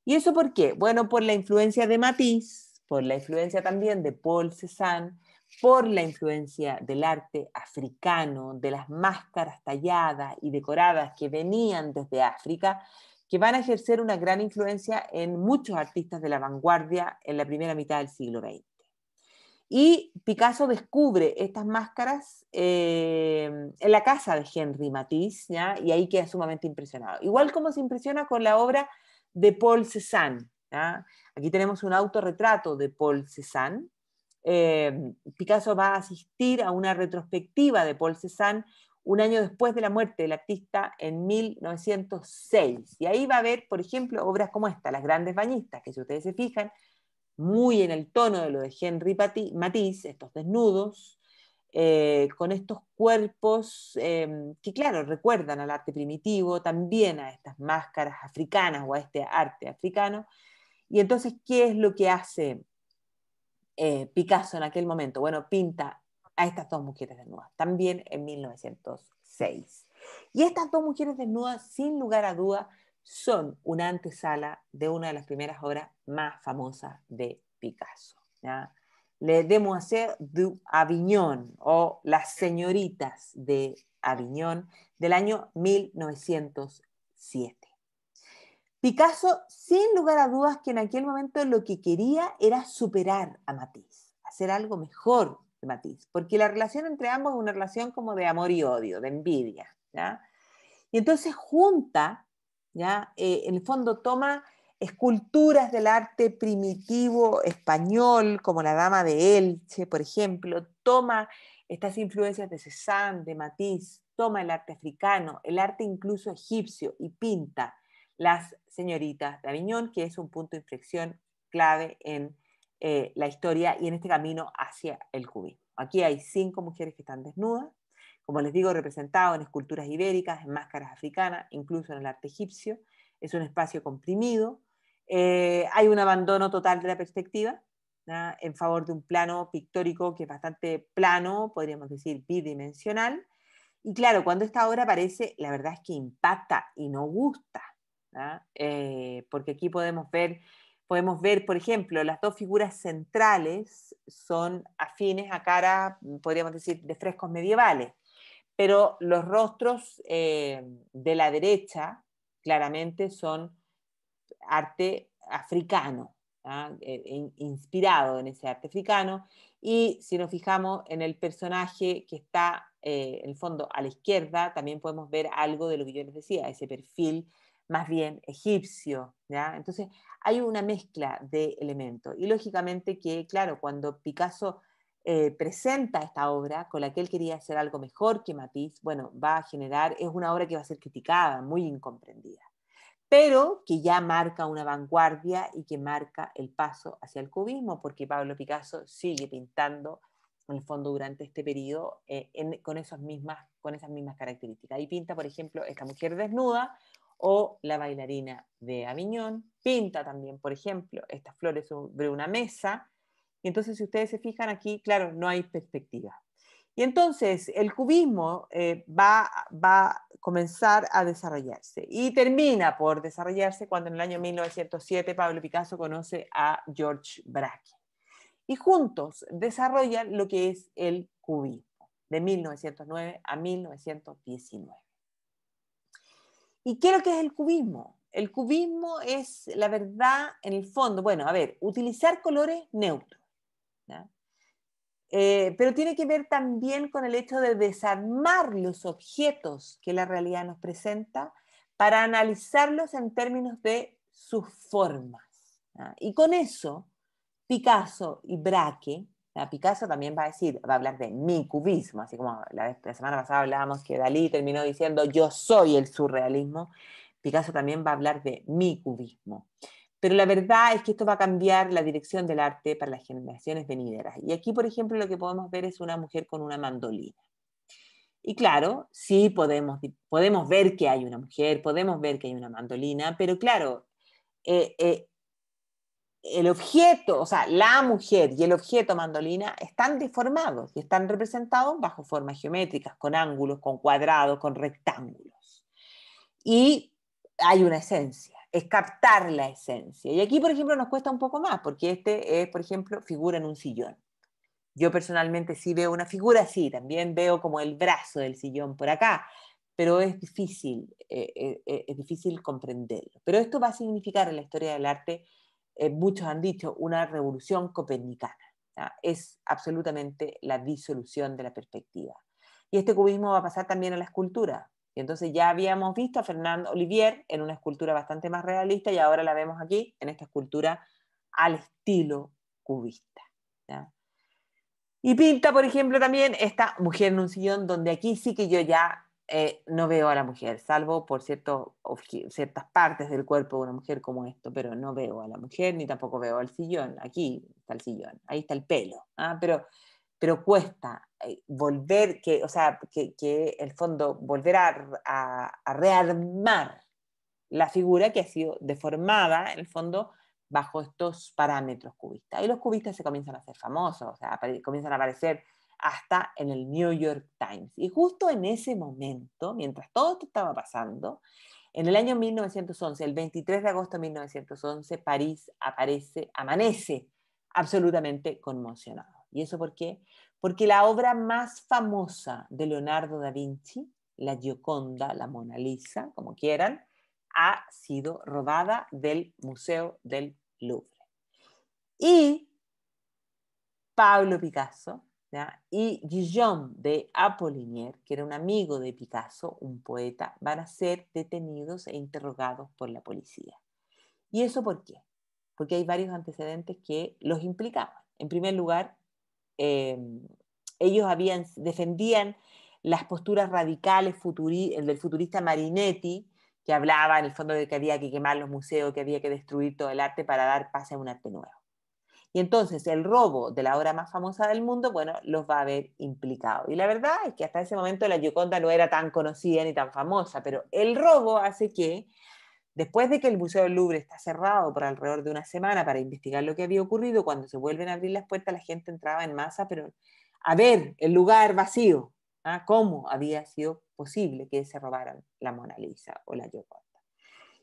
¿Y eso por qué? Bueno, por la influencia de Matisse, por la influencia también de Paul Cézanne, por la influencia del arte africano, de las máscaras talladas y decoradas que venían desde África, que van a ejercer una gran influencia en muchos artistas de la vanguardia en la primera mitad del siglo XX. Y Picasso descubre estas máscaras eh, en la casa de Henry Matisse, ¿ya? y ahí queda sumamente impresionado. Igual como se impresiona con la obra de Paul Cézanne. Aquí tenemos un autorretrato de Paul Cézanne. Eh, Picasso va a asistir a una retrospectiva de Paul Cézanne un año después de la muerte del artista en 1906. Y ahí va a ver, por ejemplo, obras como esta, Las grandes bañistas, que si ustedes se fijan, muy en el tono de lo de Henry Matisse, estos desnudos, eh, con estos cuerpos em, que, claro, recuerdan al arte primitivo, también a estas máscaras africanas o a este arte africano. Y entonces, ¿qué es lo que hace eh, Picasso en aquel momento? Bueno, pinta a estas dos mujeres desnudas, también en 1906. Y estas dos mujeres desnudas, sin lugar a duda, son una antesala de una de las primeras obras más famosas de Picasso. ¿ya? Le hacer du aviñón o Las Señoritas de Aviñón del año 1907. Picasso, sin lugar a dudas, que en aquel momento lo que quería era superar a Matisse, hacer algo mejor de Matisse, porque la relación entre ambos es una relación como de amor y odio, de envidia. Y entonces junta eh, en el fondo toma esculturas del arte primitivo español, como la Dama de Elche, por ejemplo, toma estas influencias de Cézanne, de Matisse, toma el arte africano, el arte incluso egipcio y pinta las señoritas de Aviñón, que es un punto de inflexión clave en eh, la historia y en este camino hacia el cubismo. Aquí hay cinco mujeres que están desnudas, como les digo, representado en esculturas ibéricas, en máscaras africanas, incluso en el arte egipcio. Es un espacio comprimido. Eh, hay un abandono total de la perspectiva en favor de un plano pictórico que es bastante plano, podríamos decir bidimensional. Y claro, cuando esta obra aparece, la verdad es que impacta y no gusta, eh, porque aquí podemos ver, podemos ver, por ejemplo, las dos figuras centrales son afines a cara, podríamos decir, de frescos medievales pero los rostros eh, de la derecha claramente son arte africano, ¿ah? eh, inspirado en ese arte africano, y si nos fijamos en el personaje que está eh, en el fondo a la izquierda, también podemos ver algo de lo que yo les decía, ese perfil más bien egipcio. ¿ya? Entonces, hay una mezcla de elementos. Y lógicamente que, claro, cuando Picasso eh, presenta esta obra con la que él quería hacer algo mejor que Matisse, bueno, va a generar, es una obra que va a ser criticada, muy incomprendida, pero que ya marca una vanguardia y que marca el paso hacia el cubismo, porque Pablo Picasso sigue pintando en el fondo durante este periodo eh, con, esas mismas, con características. Y pinta, por ejemplo, esta mujer desnuda o la bailarina de Aviñón. Pinta también, por ejemplo, estas flores sobre una mesa y entonces, si ustedes se fijan aquí, claro, no hay perspectiva. Y entonces, el cubismo eh, va, va a comenzar a desarrollarse y termina por desarrollarse cuando en el año 1907 Pablo Picasso conoce a George Braque. Y juntos desarrollan lo que es el cubismo, de 1909 a 1919. ¿Y qué es lo que es el cubismo? El cubismo es la verdad en el fondo, bueno, a ver, utilizar colores neutros eh, pero tiene que ver también con el hecho de desarmar los objetos que la realidad nos presenta para analizarlos en términos de sus formas. Y con eso, Picasso y Braque, Picasso también va a decir, va a hablar de mi cubismo, así como la, la semana pasada hablábamos que Dalí terminó diciendo yo soy el surrealismo, Picasso también va a hablar de mi cubismo. Pero la verdad es que esto va a cambiar la dirección del arte para las generaciones venideras. Y aquí, por ejemplo, lo que podemos ver es una mujer con una mandolina. Y claro, sí podemos, podemos ver que hay una mujer, podemos ver que hay una mandolina, pero claro, eh, eh, el objeto, o sea, la mujer y el objeto mandolina están deformados y están representados bajo formas geométricas, con ángulos, con cuadrados, con rectángulos. Y hay una esencia es captar la esencia. Y aquí, por ejemplo, nos cuesta un poco más, porque este es, por ejemplo, figura en un sillón. Yo personalmente sí veo una figura, así, también veo como el brazo del sillón por acá, pero es difícil, eh, eh, eh, es difícil comprenderlo. Pero esto va a significar en la historia del arte, muchos han dicho, una revolución copernicana. Es absolutamente la disolución de la perspectiva. Y este cubismo va a pasar también a la escultura, y entonces ya habíamos visto a Fernando Olivier en una escultura bastante más realista y ahora la vemos aquí en esta escultura al estilo cubista. Y pinta, por ejemplo, también esta mujer en un sillón, donde aquí sí que yo ya eh, no veo a la mujer, salvo por cierto, ciertas partes del cuerpo de una mujer como esto, pero no veo a la mujer ni tampoco veo al sillón. Aquí está el sillón, ahí está el pelo. ¿ah? Pero pero cuesta eh, volver, que, o sea, que, el fondo, volver a, rearmar la figura que ha sido deformada, el fondo, bajo estos parámetros cubistas. Y los cubistas se comienzan a hacer famosos, comienzan a aparecer hasta en el New York Times. Y justo en ese momento, mientras todo esto estaba pasando, en el año 1911, el 23 de agosto de 1911, París aparece, amanece absolutamente conmocionado. ¿Y eso por qué? Porque la obra más famosa de Leonardo da Vinci, la Gioconda, la Mona Lisa, como quieran, ha sido robada del Museo del Louvre. Y Pablo Picasso y Guillaume de Apollinaire, que era un amigo de Picasso, un poeta, van a ser detenidos e interrogados por la policía. ¿Y eso por qué? Porque hay varios antecedentes que los implicaban. En primer lugar, eh, ellos habían, defendían las posturas radicales del futurista Marinetti, que hablaba en el fondo de que había que quemar los museos, que había que destruir todo el arte para dar pase a un arte nuevo. Y entonces el robo de la obra más famosa del mundo, bueno, los va a haber implicado, Y la verdad es que hasta ese momento la Gioconda no era tan conocida ni tan famosa, pero el robo hace que Después de que el Museo del Louvre está cerrado por alrededor de una semana para investigar lo que había ocurrido, cuando se vuelven a abrir las puertas, la gente entraba en masa, pero a ver el lugar vacío, ¿ah? cómo había sido posible que se robaran la Mona Lisa o la Gioconda.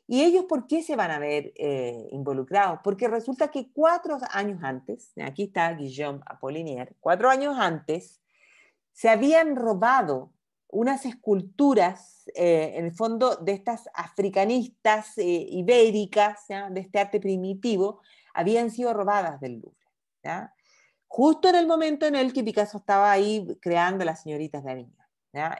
¿Y ellos por qué se van a ver eh, involucrados? Porque resulta que cuatro años antes, aquí está Guillaume Apollinaire, cuatro años antes, se habían robado unas esculturas, eh, en el fondo, de estas africanistas eh, ibéricas, de este arte primitivo, habían sido robadas del Louvre. Justo en el momento en el que Picasso estaba ahí creando las señoritas de Aviñón.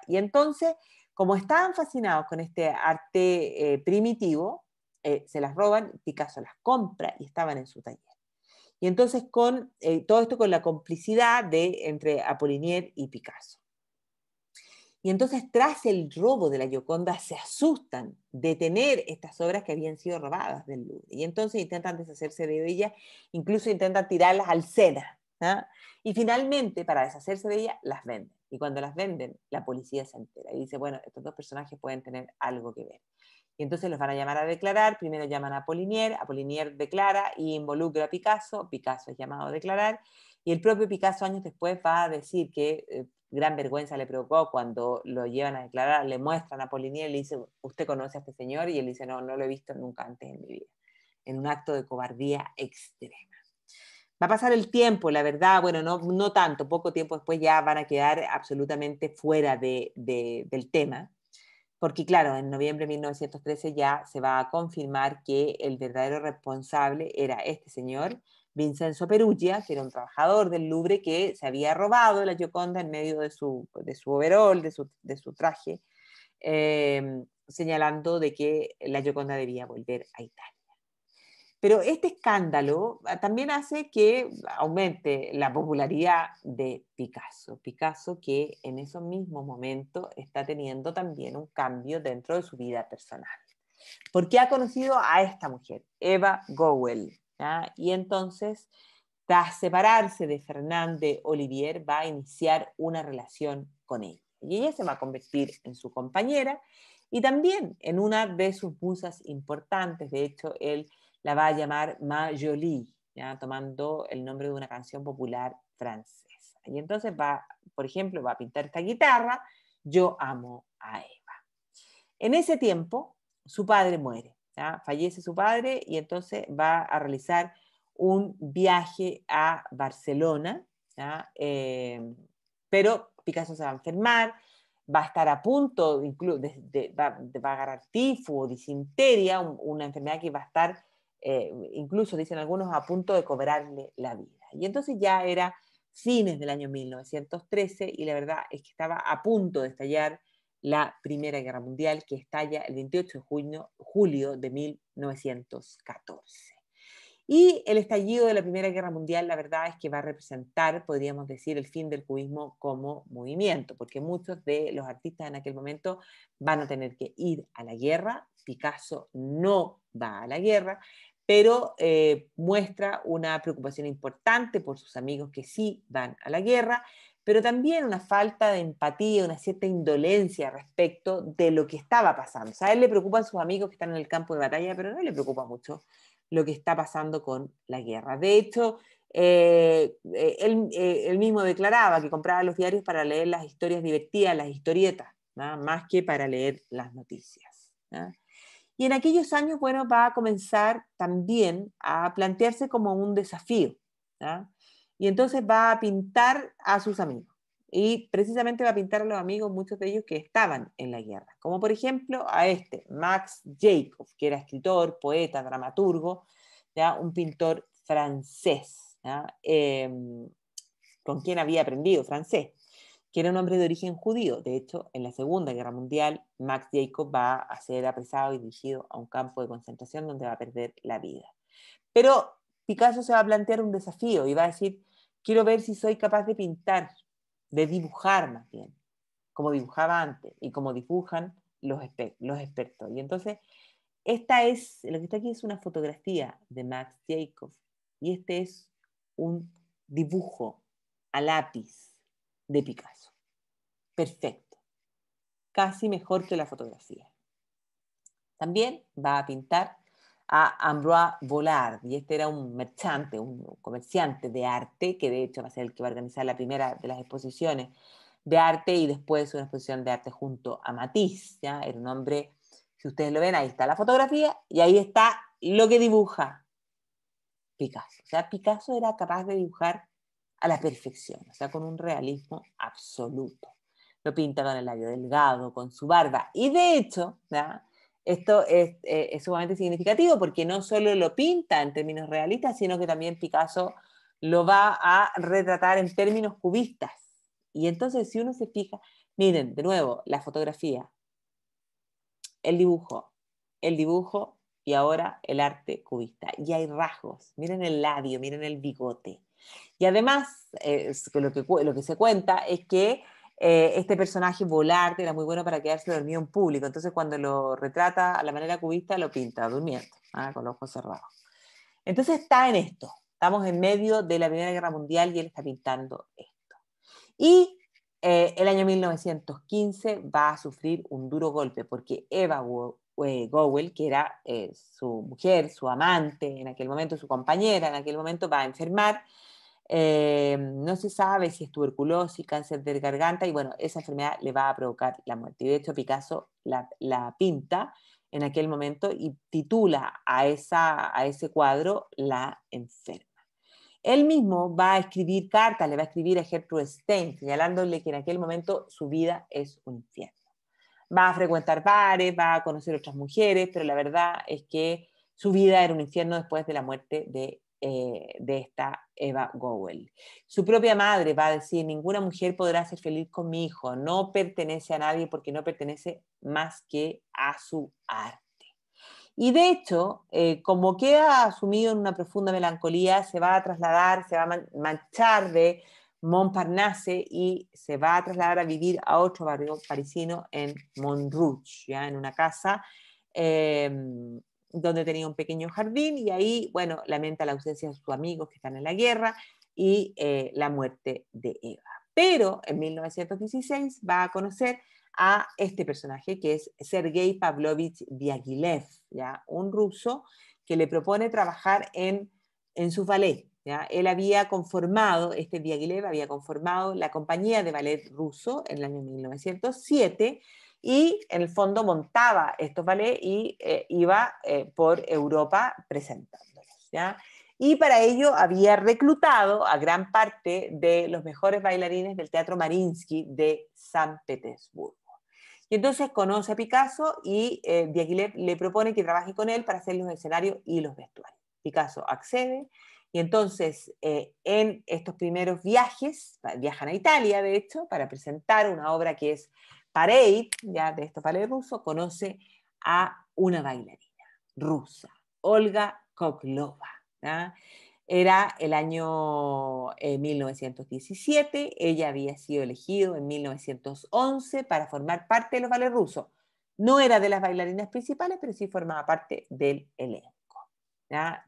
Y entonces, como estaban fascinados con este arte eh, primitivo, se las roban, Picasso las compra y estaban en su taller. Y entonces, con todo esto con la complicidad de entre Apollinier y Picasso. Y entonces tras el robo de la Gioconda se asustan de tener estas obras que habían sido robadas del Louvre. Y entonces intentan deshacerse de ellas, incluso intentan tirarlas al Sena. ¿ah? Y finalmente, para deshacerse de ellas, las venden. Y cuando las venden, la policía se entera y dice, bueno, estos dos personajes pueden tener algo que ver. Y entonces los van a llamar a declarar, primero llaman a Polinier, Polinier declara y involucra a Picasso, Picasso es llamado a declarar, y el propio Picasso años después va a decir que eh, gran vergüenza le provocó cuando lo llevan a declarar, le muestran a Polinier y le dice, ¿usted conoce a este señor? Y él dice, no, no lo he visto nunca antes en mi vida, en un acto de cobardía extrema. Va a pasar el tiempo, la verdad, bueno, no, no tanto, poco tiempo después ya van a quedar absolutamente fuera de, del tema, porque claro, en noviembre de 1913 ya se va a confirmar que el verdadero responsable era este señor, Vincenzo Perugia, que era un trabajador del Louvre que se había robado la Gioconda en medio de su, de su overall, de su, traje, em, señalando de que la Gioconda debía volver a Italia. Pero este escándalo ah, también hace que aumente la popularidad de Picasso. Picasso que en esos mismos momentos está teniendo también un cambio dentro de su vida personal. Porque ha conocido a esta mujer, Eva Gowell, y entonces, tras separarse de fernández Olivier, va a iniciar una relación con ella. Y ella se va a convertir en su compañera y también en una de sus musas importantes. De hecho, él la va a llamar Ma tomando el nombre de una canción popular francesa. Y entonces va, por ejemplo, va a pintar esta guitarra, Yo amo a Eva. En ese tiempo, su padre muere Fallece su padre y entonces va a realizar un viaje a Barcelona, eh, pero Picasso se va a enfermar, va a estar a punto, de, va, a agarrar tifo o disinteria, una enfermedad que va a estar, eh, incluso dicen algunos, a punto de cobrarle la vida. Y entonces ya era fines del año 1913 y la verdad es que estaba a punto de estallar la Primera Guerra Mundial que estalla el 28 de junio, julio de 1914. Y el estallido de la Primera Guerra Mundial, la verdad es que va a representar, podríamos decir, el fin del cubismo como movimiento, porque muchos de los artistas en aquel momento van a tener que ir a la guerra. Picasso no va a la guerra, pero eh, muestra una preocupación importante por sus amigos que sí van a la guerra pero también una falta de empatía, una cierta indolencia respecto de lo que estaba pasando. a él le preocupan sus amigos que están en el campo de batalla, pero no le preocupa mucho lo que está pasando con la guerra. De hecho, eh, eh, eh, él, mismo declaraba que compraba los diarios para leer las historias divertidas, las historietas, más que para leer las noticias. Y en aquellos años, bueno, va a comenzar también a plantearse como un desafío. ¿no? y entonces va a pintar a sus amigos. Y precisamente va a pintar a los amigos, muchos de ellos que estaban en la guerra, como por ejemplo a este, Max Jacob, que era escritor, poeta, dramaturgo, ¿ya? un pintor francés, em, con quien había aprendido francés, que era un hombre de origen judío. De hecho, en la Segunda Guerra Mundial, Max Jacob va a ser apresado y dirigido a un campo de concentración donde va a perder la vida. Pero Picasso se va a plantear un desafío y va a decir, quiero ver si soy capaz de pintar, de dibujar más bien, como dibujaba antes y como dibujan los, expertos. Y entonces, esta es, lo que está aquí es una fotografía de Max Jacob y este es un dibujo a lápiz de Picasso. Perfecto. Casi mejor que la fotografía. También va a pintar a Ambroise Vollard, y este era un mercante, un comerciante de arte, que de hecho va a ser el que va a organizar la primera de las exposiciones de arte y después una exposición de arte junto a Matisse, ¿ya? era un hombre, si ustedes lo ven, ahí está la fotografía y ahí está lo que dibuja Picasso. O sea, Picasso era capaz de dibujar a la perfección, o sea, con un realismo absoluto. Lo pinta con el labio delgado, con su barba, y de hecho, ¿ya? Esto eh, es, sumamente significativo porque no solo lo pinta en términos realistas, sino que también Picasso lo va a retratar en términos cubistas. Y entonces si uno se fija, miren, de nuevo, la fotografía, el dibujo, el dibujo y ahora el arte cubista. Y hay rasgos, miren el labio, miren el bigote. Y además, eh, lo que se cuenta es que eh, este personaje volarte era muy bueno para quedarse dormido en público. Entonces, cuando lo retrata a la manera cubista, lo pinta durmiendo, ah, con los ojos cerrados. Entonces, está en esto. Estamos en medio de la Primera Guerra Mundial y él está pintando esto. Y eh, el año 1915 va a sufrir un duro golpe porque Eva eh, Gowell, que era su mujer, su amante en aquel momento, su compañera en aquel momento, va a enfermar eh, no se sabe si es tuberculosis, cáncer de garganta, y bueno, esa enfermedad le va a provocar la muerte. de hecho, Picasso la, pinta en aquel momento y titula a, esa, a ese cuadro La enferma. Él mismo va a escribir cartas, le va a escribir a Gertrude Stein, señalándole que en aquel momento su vida es un infierno. Va a frecuentar bares, va a conocer otras mujeres, pero la verdad es que su vida era un infierno después de la muerte de eh, de esta Eva Gowell. Su propia madre va a decir, ninguna mujer podrá ser feliz con mi hijo, no pertenece a nadie porque no pertenece más que a su arte. Y de hecho, eh, como queda asumido en una profunda melancolía, se va a trasladar, se va a manchar de Montparnasse y se va a trasladar a vivir a otro barrio parisino en Montrouge, ¿ya? en una casa em, donde tenía un pequeño jardín y ahí, bueno, lamenta la ausencia de sus amigos que están en la guerra y eh, la muerte de Eva. Pero en 1916 va a conocer a este personaje que es Sergei Pavlovich Diaghilev, ¿ya? un ruso que le propone trabajar en, su ballet. ¿ya? Él había conformado, este Diaghilev había conformado la compañía de ballet ruso en el año 1907 y en el fondo montaba estos ballets y eh, iba eh, por Europa presentándolos. ¿ya? Y para ello había reclutado a gran parte de los mejores bailarines del Teatro Marinsky de San Petersburgo. Y entonces conoce a Picasso y eh, Diaghilev le propone que trabaje con él para hacer los escenarios y los vestuarios. Picasso accede y entonces en estos primeros viajes, viajan a Italia de hecho, para presentar una obra que es Parade, ya de estos Parade rusos, conoce a una bailarina rusa, Olga Koklova. Era el año 1917, eh, ella había sido elegida en 1911 para formar parte de los ballets rusos. No era de las bailarinas principales, pero sí formaba parte del elenco.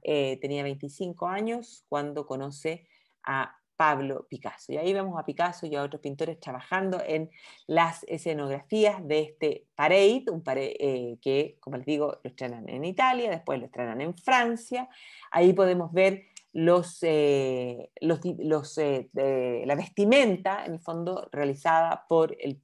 Eh, tenía 25 años cuando conoce a Pablo Picasso. Y ahí vemos a Picasso y a otros pintores trabajando en las escenografías de este parade, un parade eh, que, como les digo, lo estrenan en Italia, después lo estrenan en Francia. Ahí podemos ver los, eh, los, eh, la vestimenta, en el fondo, realizada por el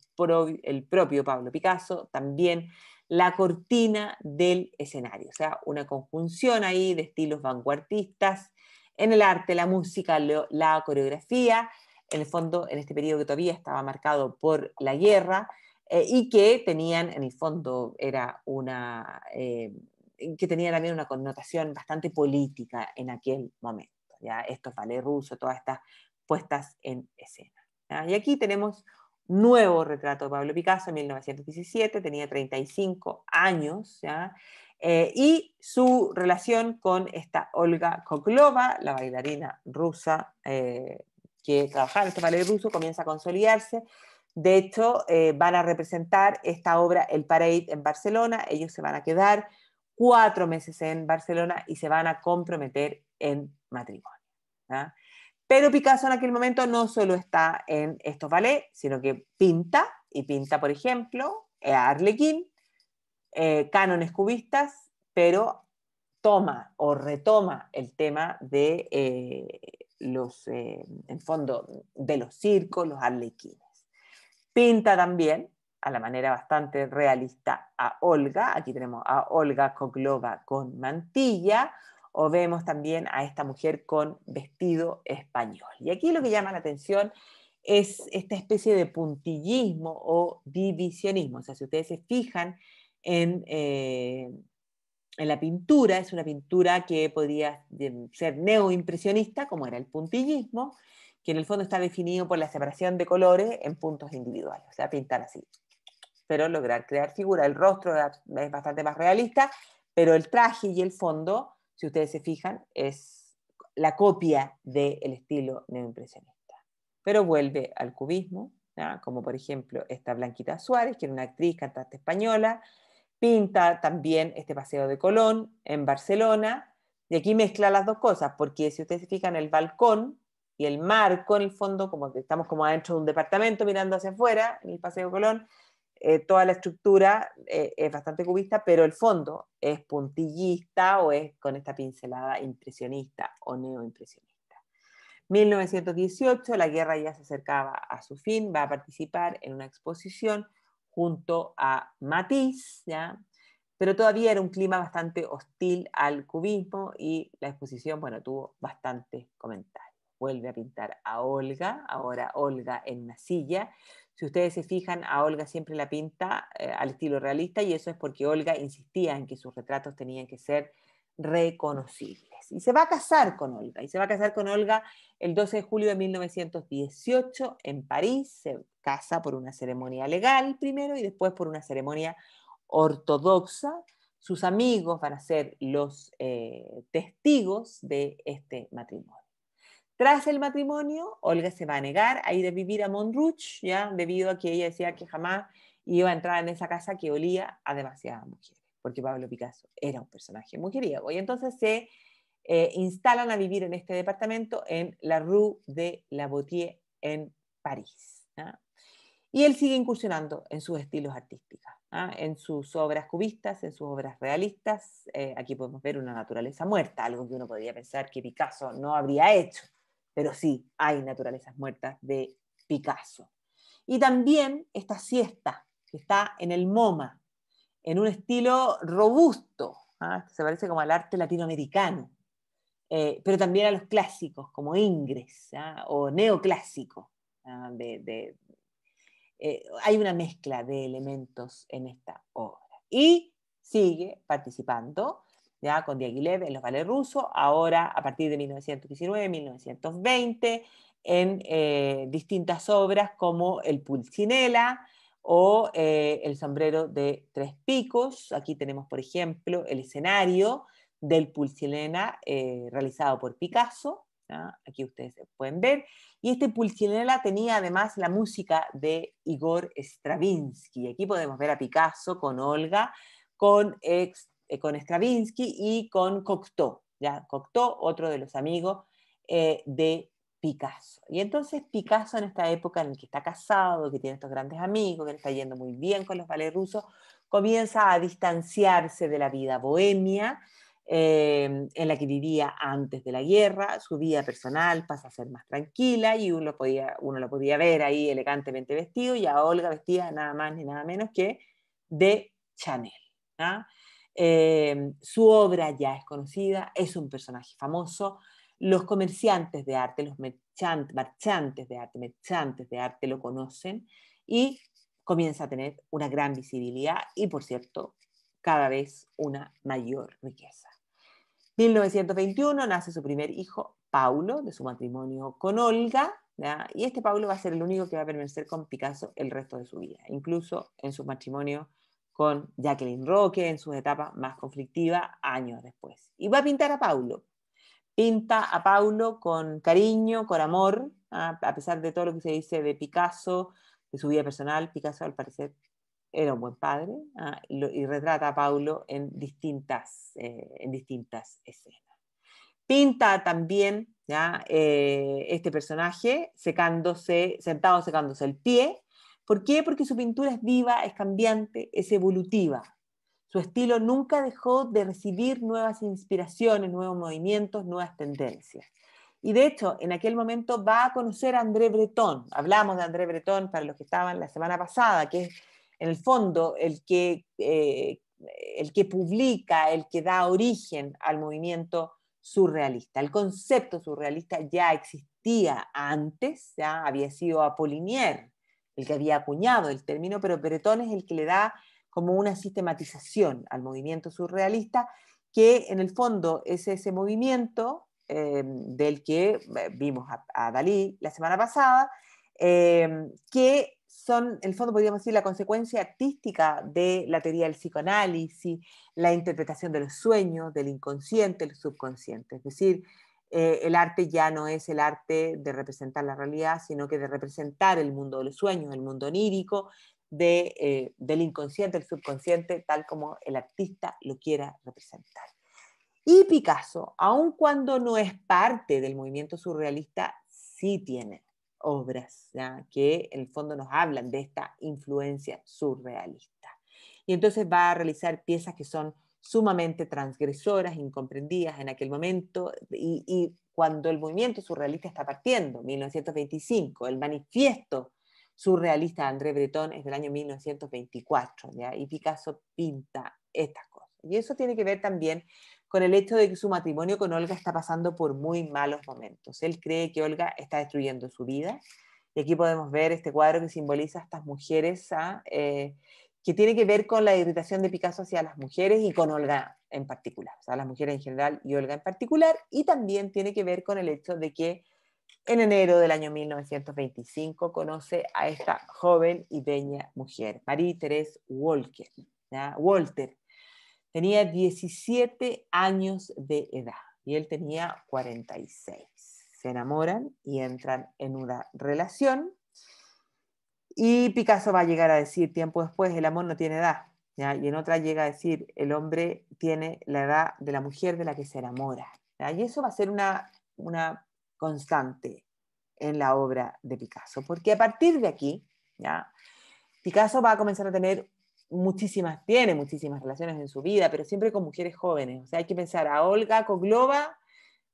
propio Pablo Picasso, también la cortina del escenario, o sea, una conjunción ahí de estilos vanguardistas, en el arte, la música, la coreografía, en el fondo en este periodo que todavía estaba marcado por la guerra eh, y que tenían, en el fondo era una, eh, que tenía también una connotación bastante política en aquel momento. ¿ya? Estos vale rusos, todas estas puestas en escena. Y aquí tenemos nuevo retrato de Pablo Picasso, en 1917, tenía 35 años, eh, y su relación con esta Olga Koklova, la bailarina rusa eh, que trabaja en este ballet ruso, comienza a consolidarse. De hecho, eh, van a representar esta obra, El Parade, en Barcelona. Ellos se van a quedar cuatro meses en Barcelona y se van a comprometer en matrimonio. Pero Picasso en aquel momento no solo está en estos ballets, sino que pinta, y pinta, por ejemplo, a Arlequín, eh, cánones cubistas, pero toma o retoma el tema de eh, los, eh, en fondo, de los circos, los arlequines. Pinta también, a la manera bastante realista, a Olga. Aquí tenemos a Olga Kogloba con mantilla, o vemos también a esta mujer con vestido español. Y aquí lo que llama la atención es esta especie de puntillismo o divisionismo. O sea, si ustedes se fijan eh, en, la pintura, es una pintura que podría eh, ser neoimpresionista, como era el puntillismo, que en el fondo está definido por la separación de colores en puntos individuales, o sea, pintar así. Pero lograr crear figura, el rostro es bastante más realista, pero el traje y el fondo, si ustedes se fijan, es la copia del estilo neoimpresionista. Pero vuelve al cubismo, como por ejemplo esta Blanquita Suárez, que era una actriz, cantante española, pinta también este Paseo de Colón en Barcelona, y aquí mezcla las dos cosas, porque si ustedes fijan el balcón y el marco, en el fondo, como que estamos como adentro de un departamento mirando hacia afuera, en el Paseo de Colón, eh, toda la estructura eh, es bastante cubista, pero el fondo es puntillista o es con esta pincelada impresionista o neoimpresionista. 1918, la guerra ya se acercaba a su fin, va a participar en una exposición junto a Matisse, pero todavía era un clima bastante hostil al cubismo y la exposición bueno, tuvo bastantes comentarios. Vuelve a pintar a Olga, ahora Olga en una silla. Si ustedes se fijan, a Olga siempre la pinta eh, al estilo realista y eso es porque Olga insistía en que sus retratos tenían que ser reconocibles y se va a casar con Olga. Y se va a casar con Olga el 12 de julio de 1918 en París. Se casa por una ceremonia legal primero y después por una ceremonia ortodoxa. Sus amigos van a ser los eh, testigos de este matrimonio. Tras el matrimonio, Olga se va a negar a ir a vivir a Montruch ya debido a que ella decía que jamás iba a entrar en esa casa que olía a demasiadas mujeres, porque Pablo Picasso era un personaje mujeriego. Y entonces se eh, instalan a vivir en este departamento en la Rue de la Botie en París. ¿ah? Y él sigue incursionando en sus estilos artísticos, ¿ah? en sus obras cubistas, en sus obras realistas. Eh, aquí podemos ver una naturaleza muerta, algo que uno podría pensar que Picasso no habría hecho, pero sí hay naturalezas muertas de Picasso. Y también esta siesta, que está en el MoMA, en un estilo robusto, que ¿ah? se parece como al arte latinoamericano. Eh, pero también a los clásicos como Ingres ¿ah? o neoclásico. ¿ah? Eh, hay una mezcla de elementos en esta obra. Y sigue participando ya con Diaghilev en los ballets rusos, ahora a partir de 1919-1920 en eh, distintas obras como El Pulcinella o El sombrero de tres picos. Aquí tenemos, por ejemplo, el escenario del Pulsilena eh, realizado por Picasso. Aquí ustedes pueden ver. Y este Pulsilena tenía además la música de Igor Stravinsky. Aquí podemos ver a Picasso con Olga, con, eh, Stravinsky y con Cocteau. ¿ya? Cocteau, otro de los amigos eh, de Picasso. Y entonces Picasso en esta época en la que está casado, que tiene estos grandes amigos, que está yendo muy bien con los ballets rusos, comienza a distanciarse de la vida bohemia, Em, en la que vivía antes de la guerra, su vida personal pasa a ser más tranquila y uno, podía, uno lo podía ver ahí elegantemente vestido y a Olga vestida nada más ni nada menos que de Chanel. ¿ah? Em, su obra ya es conocida, es un personaje famoso, los comerciantes de arte, los marchantes de arte, merchantes de arte lo conocen y comienza a tener una gran visibilidad y, por cierto, cada vez una mayor riqueza. 1921 nace su primer hijo, Paulo, de su matrimonio con Olga, y este Paulo va a ser el único que va a permanecer con Picasso el resto de su vida, incluso en su matrimonio con Jacqueline Roque, en sus etapas más conflictivas, años después. Y va a pintar a Paulo. Pinta a Paulo con cariño, con amor, a pesar de todo lo que se dice de Picasso, de su vida personal. Picasso, al parecer, era un buen padre, ah, y, retrata a Paulo en distintas, eh, en distintas escenas. Pinta también ¿ya? Eh, este personaje secándose, sentado secándose el pie. ¿Por qué? Porque su pintura es viva, es cambiante, es evolutiva. Su estilo nunca dejó de recibir nuevas inspiraciones, nuevos movimientos, nuevas tendencias. Y de hecho, en aquel momento va a conocer a André Breton. Hablamos de André Breton para los que estaban la semana pasada, que es en el fondo, el que, eh, el que publica, el que da origen al movimiento surrealista. El concepto surrealista ya existía antes, ya había sido Apollinaire, el que había acuñado el término, pero Peretón es el que le da como una sistematización al movimiento surrealista, que en el fondo es ese movimiento em, del que eh, vimos a, Dalí la semana pasada, em, que son, en el fondo podríamos decir, la consecuencia artística de la teoría del psicoanálisis, la interpretación de los sueños, del inconsciente, el subconsciente. Es decir, eh, el arte ya no es el arte de representar la realidad, sino que de representar el mundo de los sueños, el mundo onírico, eh, del inconsciente, el subconsciente, tal como el artista lo quiera representar. Y Picasso, aun cuando no es parte del movimiento surrealista, sí tiene obras que en el fondo nos hablan de esta influencia surrealista. Y entonces va a realizar piezas que son sumamente transgresoras, incomprendidas en aquel momento, y, cuando el movimiento surrealista está partiendo, 1925, el manifiesto surrealista de André Breton es del año 1924, y Picasso pinta estas cosas. Y eso tiene que ver también con el hecho de que su matrimonio con Olga está pasando por muy malos momentos. Él cree que Olga está destruyendo su vida. Y aquí podemos ver este cuadro que simboliza a estas mujeres ¿ah? eh, que tiene que ver con la irritación de Picasso hacia las mujeres y con Olga en particular, o sea, las mujeres en general y Olga en particular, y también tiene que ver con el hecho de que en enero del año 1925 conoce a esta joven y bella mujer, Marie thérèse Walker, Walter, tenía 17 años de edad y él tenía 46. Se enamoran y entran en una relación. Y Picasso va a llegar a decir tiempo después, el amor no tiene edad. Y en otra llega a decir, el hombre tiene la edad de la mujer de la que se enamora. Y eso va a ser una, una constante en la obra de Picasso, porque a partir de aquí, ¿ya? Picasso va a comenzar a tener muchísimas, tiene muchísimas relaciones en su vida, pero siempre con mujeres jóvenes. O sea, hay que pensar a Olga Cogloba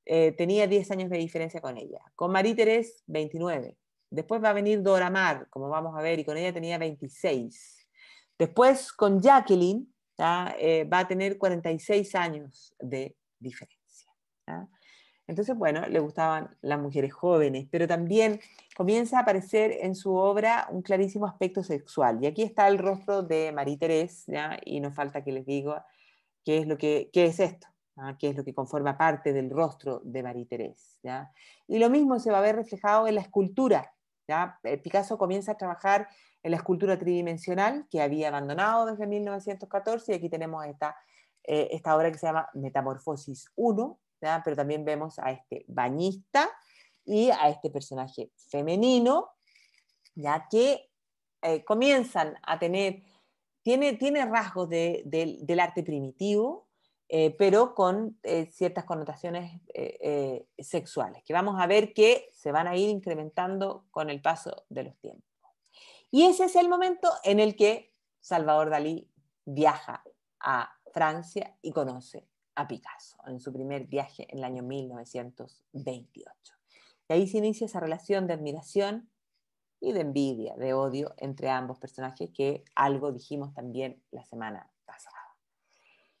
eh, tenía 10 años de diferencia con ella, con Marí Teresa 29. Después va a venir Dora Mar, como vamos a ver, y con ella tenía 26. Después con Jacqueline eh, va a tener 46 años de diferencia. Entonces, bueno, le gustaban las mujeres jóvenes, pero también comienza a aparecer en su obra un clarísimo aspecto sexual. Y aquí está el rostro de María Teresa, y no falta que les digo qué es, lo que, es esto, qué es lo que conforma parte del rostro de María Teresa. Y lo mismo se va a ver reflejado en la escultura. ¿ya? Eh, Picasso comienza a trabajar en la escultura tridimensional que había abandonado desde 1914, y aquí tenemos esta, eh, esta obra que se llama Metamorfosis 1, pero también vemos a este bañista y a este personaje femenino, ya que eh, comienzan a tener, tiene, tiene rasgos del arte primitivo, eh, pero con eh, ciertas connotaciones sexuales, que vamos a ver que se van a ir incrementando con el paso de los tiempos. Y ese es el momento en el que Salvador Dalí viaja a Francia y conoce a Picasso en su primer viaje en el año 1928. Y ahí se inicia esa relación de admiración y de envidia, de odio entre ambos personajes, que algo dijimos también la semana pasada.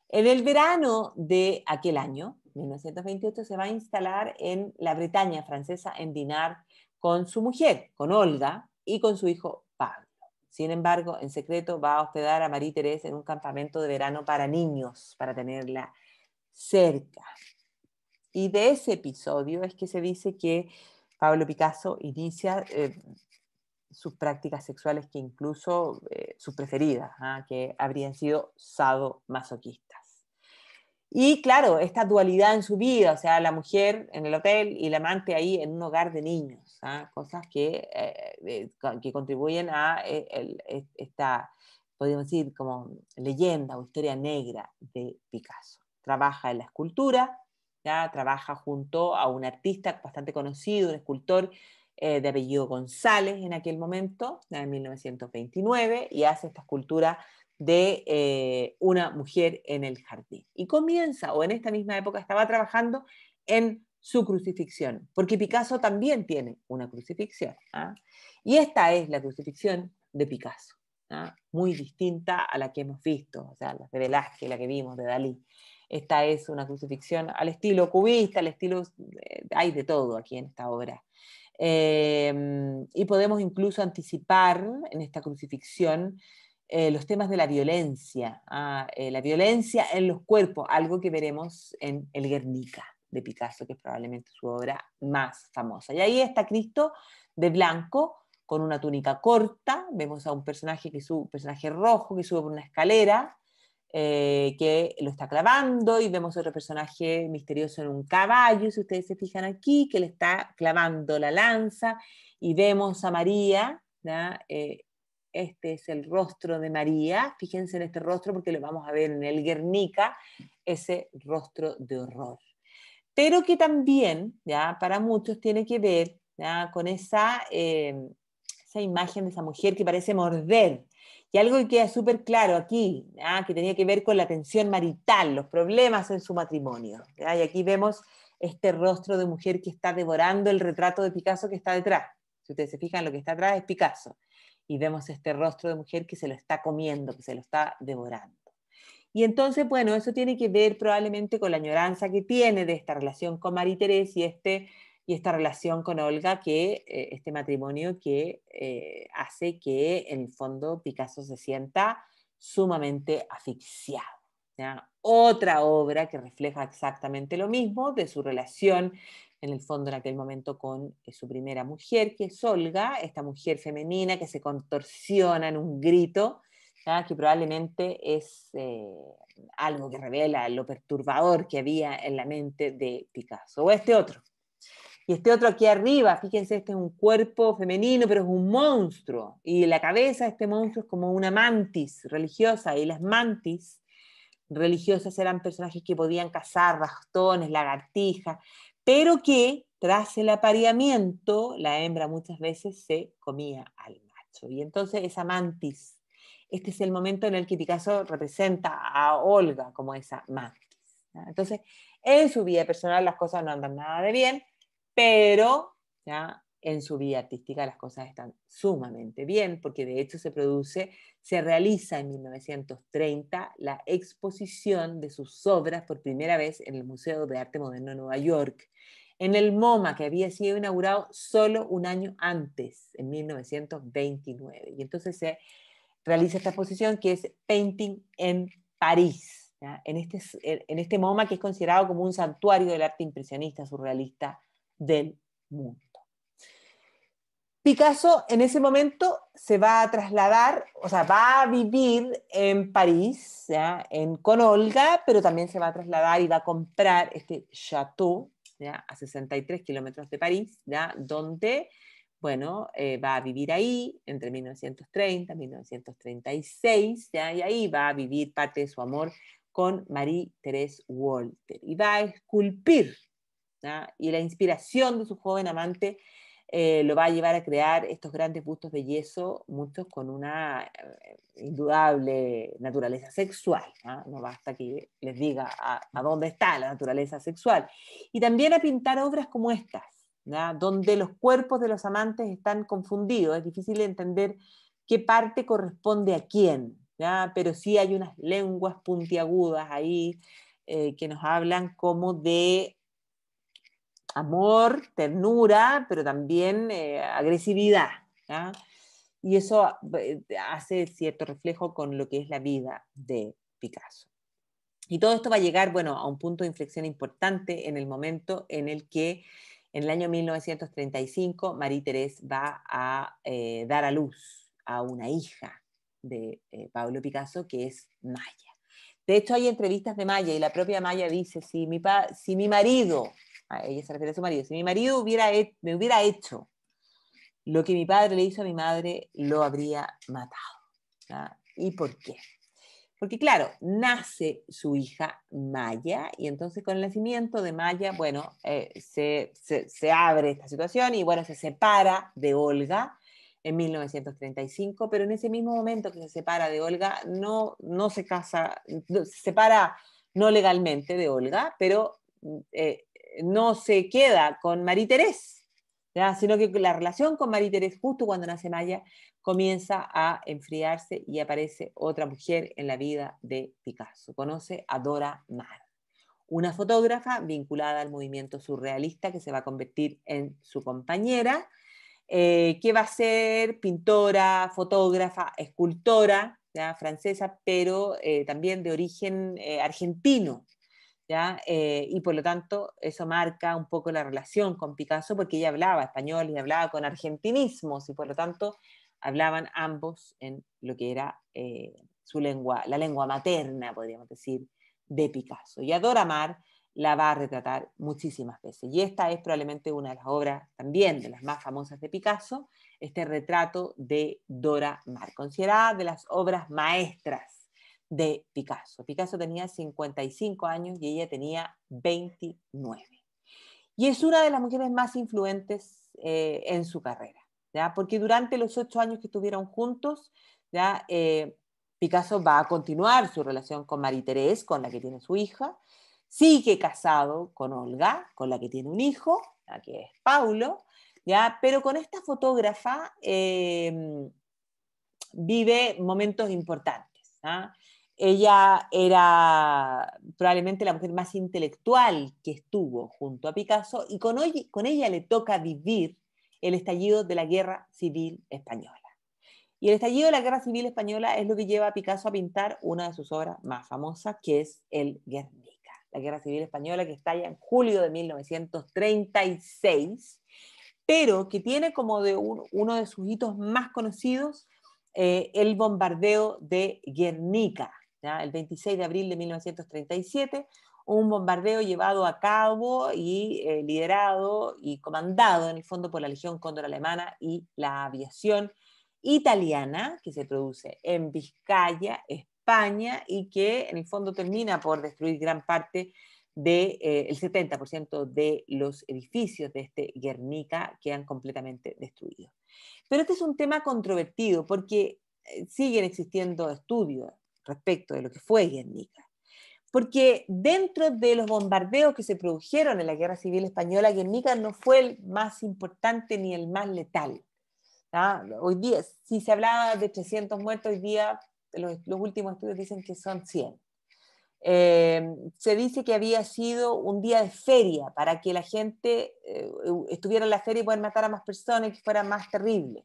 En el verano de aquel año, 1928, se va a instalar en la Bretaña francesa, en Dinard, con su mujer, con Olga, y con su hijo Pablo. Sin embargo, en secreto va a hospedar a Marie Teresa en un campamento de verano para niños, para tenerla cerca. Y de ese episodio es que se dice que Pablo Picasso inicia eh, sus prácticas sexuales que incluso eh, sus preferidas, ¿ah? que habrían sido sadomasoquistas. Y claro, esta dualidad en su vida, o sea, la mujer en el hotel y la amante ahí en un hogar de niños, ¿ah? cosas que, eh, que contribuyen a esta, podríamos decir, como leyenda o historia negra de Picasso trabaja en la escultura, ¿ya? trabaja junto a un artista bastante conocido, un escultor eh, de apellido González en aquel momento, en 1929, y hace esta escultura de eh, una mujer en el jardín. Y comienza, o en esta misma época estaba trabajando en su crucifixión, porque Picasso también tiene una crucifixión. ¿ah? Y esta es la crucifixión de Picasso, ¿ah? muy distinta a la que hemos visto, o sea, la de Velázquez, la que vimos de Dalí. Esta es una crucifixión al estilo cubista, al estilo... Eh, hay de todo aquí en esta obra. Em, y podemos incluso anticipar en esta crucifixión eh, los temas de la violencia, ah, eh, la violencia en los cuerpos, algo que veremos en El Guernica de Picasso, que es probablemente su obra más famosa. Y ahí está Cristo de blanco, con una túnica corta, vemos a un personaje, que un personaje rojo que sube por una escalera, eh, que lo está clavando y vemos otro personaje misterioso en un caballo, si ustedes se fijan aquí, que le está clavando la lanza y vemos a María, eh, este es el rostro de María, fíjense en este rostro porque lo vamos a ver en el Guernica, ese rostro de horror. Pero que también, ¿ya? para muchos, tiene que ver con esa, eh, esa imagen de esa mujer que parece morder, y algo que queda súper claro aquí, ah, que tenía que ver con la tensión marital, los problemas en su matrimonio. Y aquí vemos este rostro de mujer que está devorando el retrato de Picasso que está detrás. Si ustedes se fijan, lo que está atrás es Picasso. Y vemos este rostro de mujer que se lo está comiendo, que se lo está devorando. Y entonces, bueno, eso tiene que ver probablemente con la añoranza que tiene de esta relación con María Teresa y este y esta relación con Olga, que eh, este matrimonio que eh, hace que en el fondo Picasso se sienta sumamente asfixiado. Otra obra que refleja exactamente lo mismo de su relación en el fondo en aquel momento con eh, su primera mujer, que es Olga, esta mujer femenina que se contorsiona en un grito, que probablemente es algo que revela lo perturbador que había en la mente de Picasso. O este otro, y este otro aquí arriba, fíjense, este es un cuerpo femenino, pero es un monstruo. Y la cabeza de este monstruo es como una mantis religiosa. Y las mantis religiosas eran personajes que podían cazar bastones, lagartijas, pero que tras el apareamiento, la hembra muchas veces se comía al macho. Y entonces esa mantis, este es el momento en el que Picasso representa a Olga como esa mantis. Entonces, en su vida personal las cosas no andan nada de bien, pero ya en su vida artística las cosas están sumamente bien, porque de hecho se produce, se realiza en 1930 la exposición de sus obras por primera vez en el Museo de Arte Moderno de Nueva York, en el MoMA, que había sido inaugurado solo un año antes, en 1929. Y entonces se realiza esta exposición que es Painting en París, en este, en este MoMA que es considerado como un santuario del arte impresionista surrealista del mundo. Picasso en ese momento se va a trasladar, o sea, va a vivir en París, ¿ya? En, con Olga, pero también se va a trasladar y va a comprar este chateau ¿ya? a 63 kilómetros de París, ¿ya? donde bueno, eh, va a vivir ahí entre 1930 y 1936, ¿ya? y ahí va a vivir parte de su amor con Marie-Thérèse Walter. Y va a esculpir y la inspiración de su joven amante eh, lo va a llevar a crear estos grandes bustos de yeso, muchos con una eh, indudable naturaleza sexual. ¿ah? ¿no? basta que les diga a, dónde está la naturaleza sexual. Y también a pintar obras como estas, donde los cuerpos de los amantes están confundidos, es difícil entender qué parte corresponde a quién, pero sí hay unas lenguas puntiagudas ahí eh, que nos hablan como de amor, ternura, pero también eh, agresividad. Y eso eh, hace cierto reflejo con lo que es la vida de Picasso. Y todo esto va a llegar, bueno, a un punto de inflexión importante en el momento en el que, en el año 1935, María Teresa va a eh, dar a luz a una hija de Pablo Picasso, que es Maya. De hecho, hay entrevistas de Maya y la propia Maya dice, si mi, si mi marido a ah, ella se refiere a su marido, si mi marido hubiera me hubiera hecho lo que mi padre le hizo a mi madre, lo habría matado. ¿Y por qué? Porque claro, nace su hija Maya y entonces con el nacimiento de Maya, bueno, eh, se, se, abre esta situación y bueno, se separa de Olga en 1935, pero en ese mismo momento que se separa de Olga, no, no se casa, se separa no legalmente de Olga, pero mm, eh, no se queda con María thérèse sino que la relación con María thérèse justo cuando nace Maya, comienza a enfriarse y aparece otra mujer en la vida de Picasso. Conoce a Dora Mar, una fotógrafa vinculada al movimiento surrealista que se va a convertir en su compañera, eh, que va a ser pintora, fotógrafa, escultora francesa, pero eh, también de origen eh, argentino. Eh, y por lo tanto eso marca un poco la relación con Picasso porque ella hablaba español y hablaba con argentinismos y por lo tanto hablaban ambos en lo que era eh, su lengua, la lengua materna, podríamos decir, de Picasso. Y Dora Mar la va a retratar muchísimas veces. Y esta es probablemente una de las obras también de las más famosas de Picasso, este retrato de Dora Maar, considerada de las obras maestras de Picasso. Picasso tenía 55 años y ella tenía 29. Y es una de las mujeres más influentes eh, en su carrera, porque durante los ocho años que estuvieron juntos, ¿ya? Eh, Picasso va a continuar su relación con María Teresa, con la que tiene su hija, sigue casado con Olga, con la que tiene un hijo, que es Paulo, ¿ya? pero con esta fotógrafa eh, vive momentos importantes. ¿ah? Ella era probablemente la mujer más intelectual que estuvo junto a Picasso y con, ella le toca vivir el estallido de la Guerra Civil Española. Y el estallido de la Guerra Civil Española es lo que lleva a Picasso a pintar una de sus obras más famosas, que es el Guernica, la Guerra Civil Española que estalla en julio de 1936, pero que tiene como uno de sus hitos más conocidos eh, el bombardeo de Guernica, el 26 de abril de 1937, un bombardeo llevado a cabo y eh, liderado y comandado en el fondo por la Legión Cóndor Alemana y la aviación italiana, que se produce en Vizcaya, España, y que en el fondo termina por destruir gran parte del eh, 70% de los edificios de este Guernica han completamente destruido. Pero este es un tema controvertido porque eh, siguen existiendo estudios respecto de lo que fue Guernica. Porque dentro de los bombardeos que se produjeron en la Guerra Civil Española, Guernica no fue el más importante ni el más letal. Hoy día, si se hablaba de 300 muertos, hoy día los, últimos estudios dicen que son 100. Eh, se dice que había sido un día de feria para que la gente eh, estuviera en la feria y poder matar a más personas y que fuera más terrible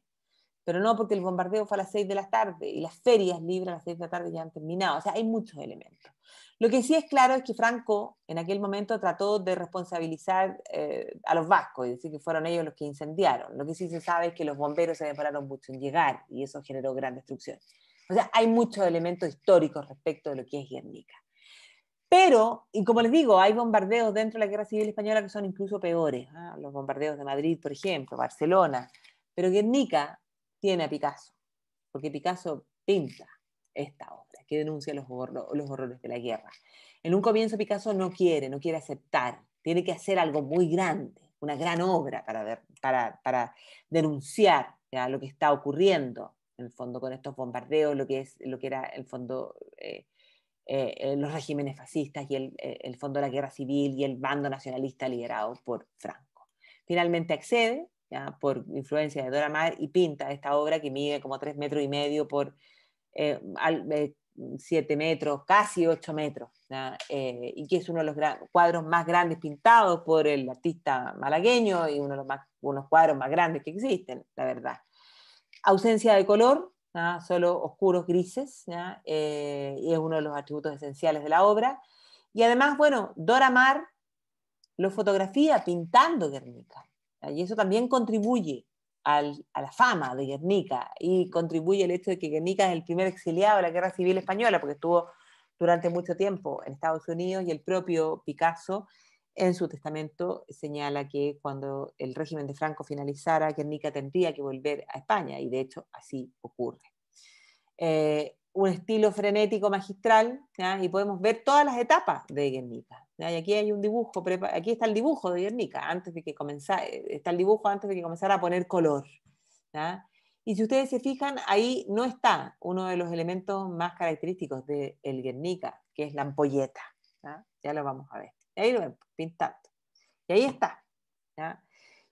pero no porque el bombardeo fue a las 6 de la tarde y las ferias libres a las 6 de la tarde ya han terminado. O sea, hay muchos elementos. Lo que sí es claro es que Franco en aquel momento trató de responsabilizar eh, a los vascos y decir que fueron ellos los que incendiaron. Lo que sí se sabe es que los bomberos se demoraron mucho en llegar y eso generó gran destrucción. O sea, hay muchos elementos históricos respecto de lo que es Guernica. Pero, y como les digo, hay bombardeos dentro de la Guerra Civil Española que son incluso peores. ¿ah? Los bombardeos de Madrid, por ejemplo, Barcelona. Pero Guernica tiene a Picasso, porque Picasso pinta esta obra que denuncia los, los horrores de la guerra. En un comienzo Picasso no quiere, no quiere aceptar, tiene que hacer algo muy grande, una gran obra para, para, denunciar lo que está ocurriendo en el fondo con estos bombardeos, lo que, es, lo que era el fondo... Eh, eh, eh, los regímenes fascistas y el, el fondo de la guerra civil y el bando nacionalista liderado por Franco. Finalmente accede por influencia de Dora Maar, y pinta esta obra que mide como 3 metros y medio por eh, 7 eh, metros, casi 8 metros, eh, y que es uno de los cuadros más grandes pintados por el artista malagueño y uno de los más, cuadros más grandes que existen, la verdad. Ausencia de color, solo oscuros grises, eh, y es uno de los atributos esenciales de la obra. Y además, bueno, Dora Maar lo fotografía pintando Guernica. Y eso también contribuye a la fama de Guernica y contribuye el hecho de que Guernica es el primer exiliado de la Guerra Civil Española, porque estuvo durante mucho tiempo en Estados Unidos y el propio Picasso en su testamento señala que cuando el régimen de Franco finalizara, Guernica tendría que volver a España y de hecho así ocurre. Eh, un estilo frenético magistral, y podemos ver todas las etapas de Guernica. Y aquí hay un dibujo, aquí está el dibujo de Guernica, antes de que comenzara, eh, está el dibujo antes de que comenzara a poner color. Y si ustedes se fijan, ahí no está uno de los elementos más característicos del de Guernica, que es la ampolleta. ¿ya? lo vamos a ver. Ahí lo ven, pintando. Y ahí está.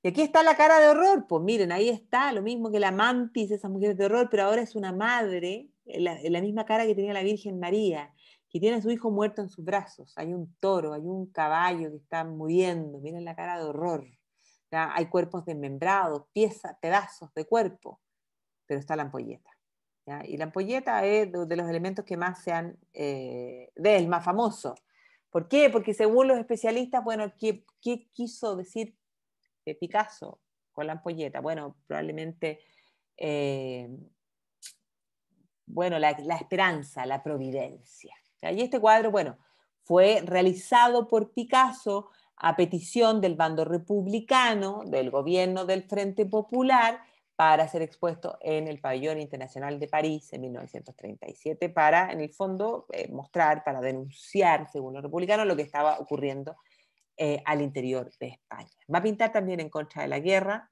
Y aquí está la cara de horror. Pues miren, ahí está, lo mismo que la mantis, esas mujeres de horror, pero ahora es una madre la, misma cara que tenía la Virgen María, que tiene a su hijo muerto en sus brazos, hay un toro, hay un caballo que está muriendo, miren la cara de horror, hay cuerpos desmembrados, piezas, pedazos de cuerpo, pero está la ampolleta. Y la ampolleta es de los elementos que más sean eh, de él, más famoso. ¿Por qué? Porque según los especialistas, bueno, ¿qué, quiso decir Picasso con la ampolleta? Bueno, probablemente eh, bueno, la, esperanza, la providencia. Y este cuadro, bueno, fue realizado por Picasso a petición del bando republicano, del gobierno del Frente Popular, para ser expuesto en el Pabellón Internacional de París en 1937, para, en el fondo, eh, mostrar, para denunciar, según los republicanos, lo que estaba ocurriendo eh, al interior de España. Va a pintar también en contra de la guerra,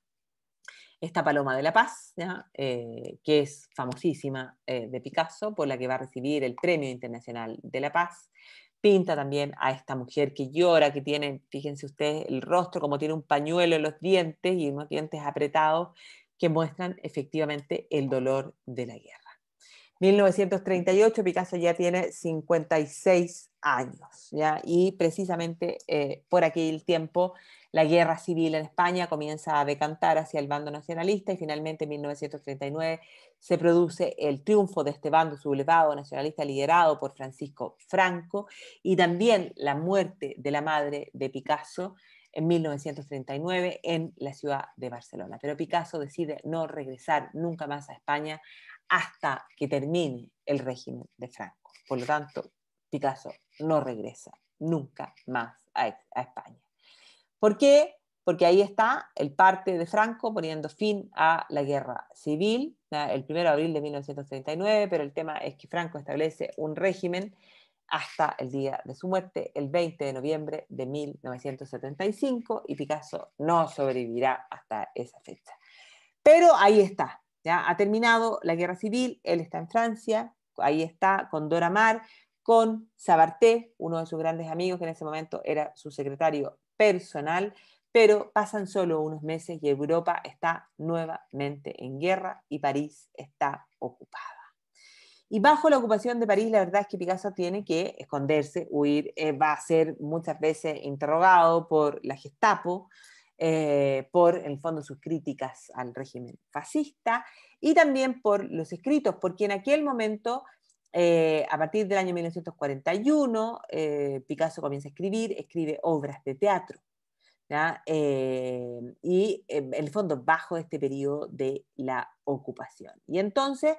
esta Paloma de la Paz, eh, que es famosísima eh, de Picasso, por la que va a recibir el Premio Internacional de la Paz. Pinta también a esta mujer que llora, que tiene, fíjense ustedes, el rostro como tiene un pañuelo en los dientes y unos dientes apretados que muestran efectivamente el dolor de la guerra. 1938, Picasso ya tiene 56 años, ¿ya? y precisamente eh, por aquel tiempo la guerra civil en España comienza a decantar hacia el bando nacionalista y finalmente en 1939 se produce el triunfo de este bando sublevado nacionalista liderado por Francisco Franco y también la muerte de la madre de Picasso en 1939 en la ciudad de Barcelona. Pero Picasso decide no regresar nunca más a España hasta que termine el régimen de Franco. Por lo tanto, Picasso no regresa nunca más a, a España. ¿Por qué? Porque ahí está el parte de Franco poniendo fin a la guerra civil, el 1 de abril de 1939, pero el tema es que Franco establece un régimen hasta el día de su muerte, el 20 de noviembre de 1975, y Picasso no sobrevivirá hasta esa fecha. Pero ahí está, ya ha terminado la guerra civil, él está en Francia, ahí está con Dora mar con Sabarté, uno de sus grandes amigos que en ese momento era su secretario personal, pero pasan solo unos meses y Europa está nuevamente en guerra y París está ocupada. Y bajo la ocupación de París, la verdad es que Picasso tiene que esconderse, huir, eh, va a ser muchas veces interrogado por la Gestapo, eh, por, en el fondo, sus críticas al régimen fascista y también por los escritos, porque en aquel momento eh, a partir del año 1941, eh, Picasso comienza a escribir, escribe obras de teatro. Eh, y en el fondo bajo este periodo de la ocupación. Y entonces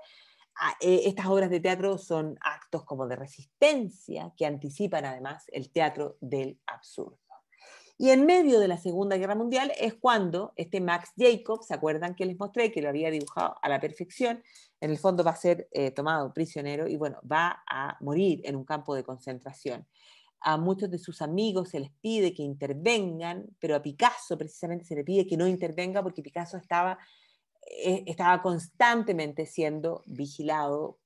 ah, estas obras de teatro son actos como de resistencia que anticipan además el teatro del absurdo. Y en medio de la Segunda Guerra Mundial es cuando este Max Jacobs, ¿se acuerdan que les mostré que lo había dibujado a la perfección? en el fondo va a ser eh, tomado prisionero y bueno, va a morir en un campo de concentración. A muchos de sus amigos se les pide que intervengan, pero a Picasso precisamente se le pide que no intervenga porque Picasso estaba, eh, estaba constantemente siendo vigilado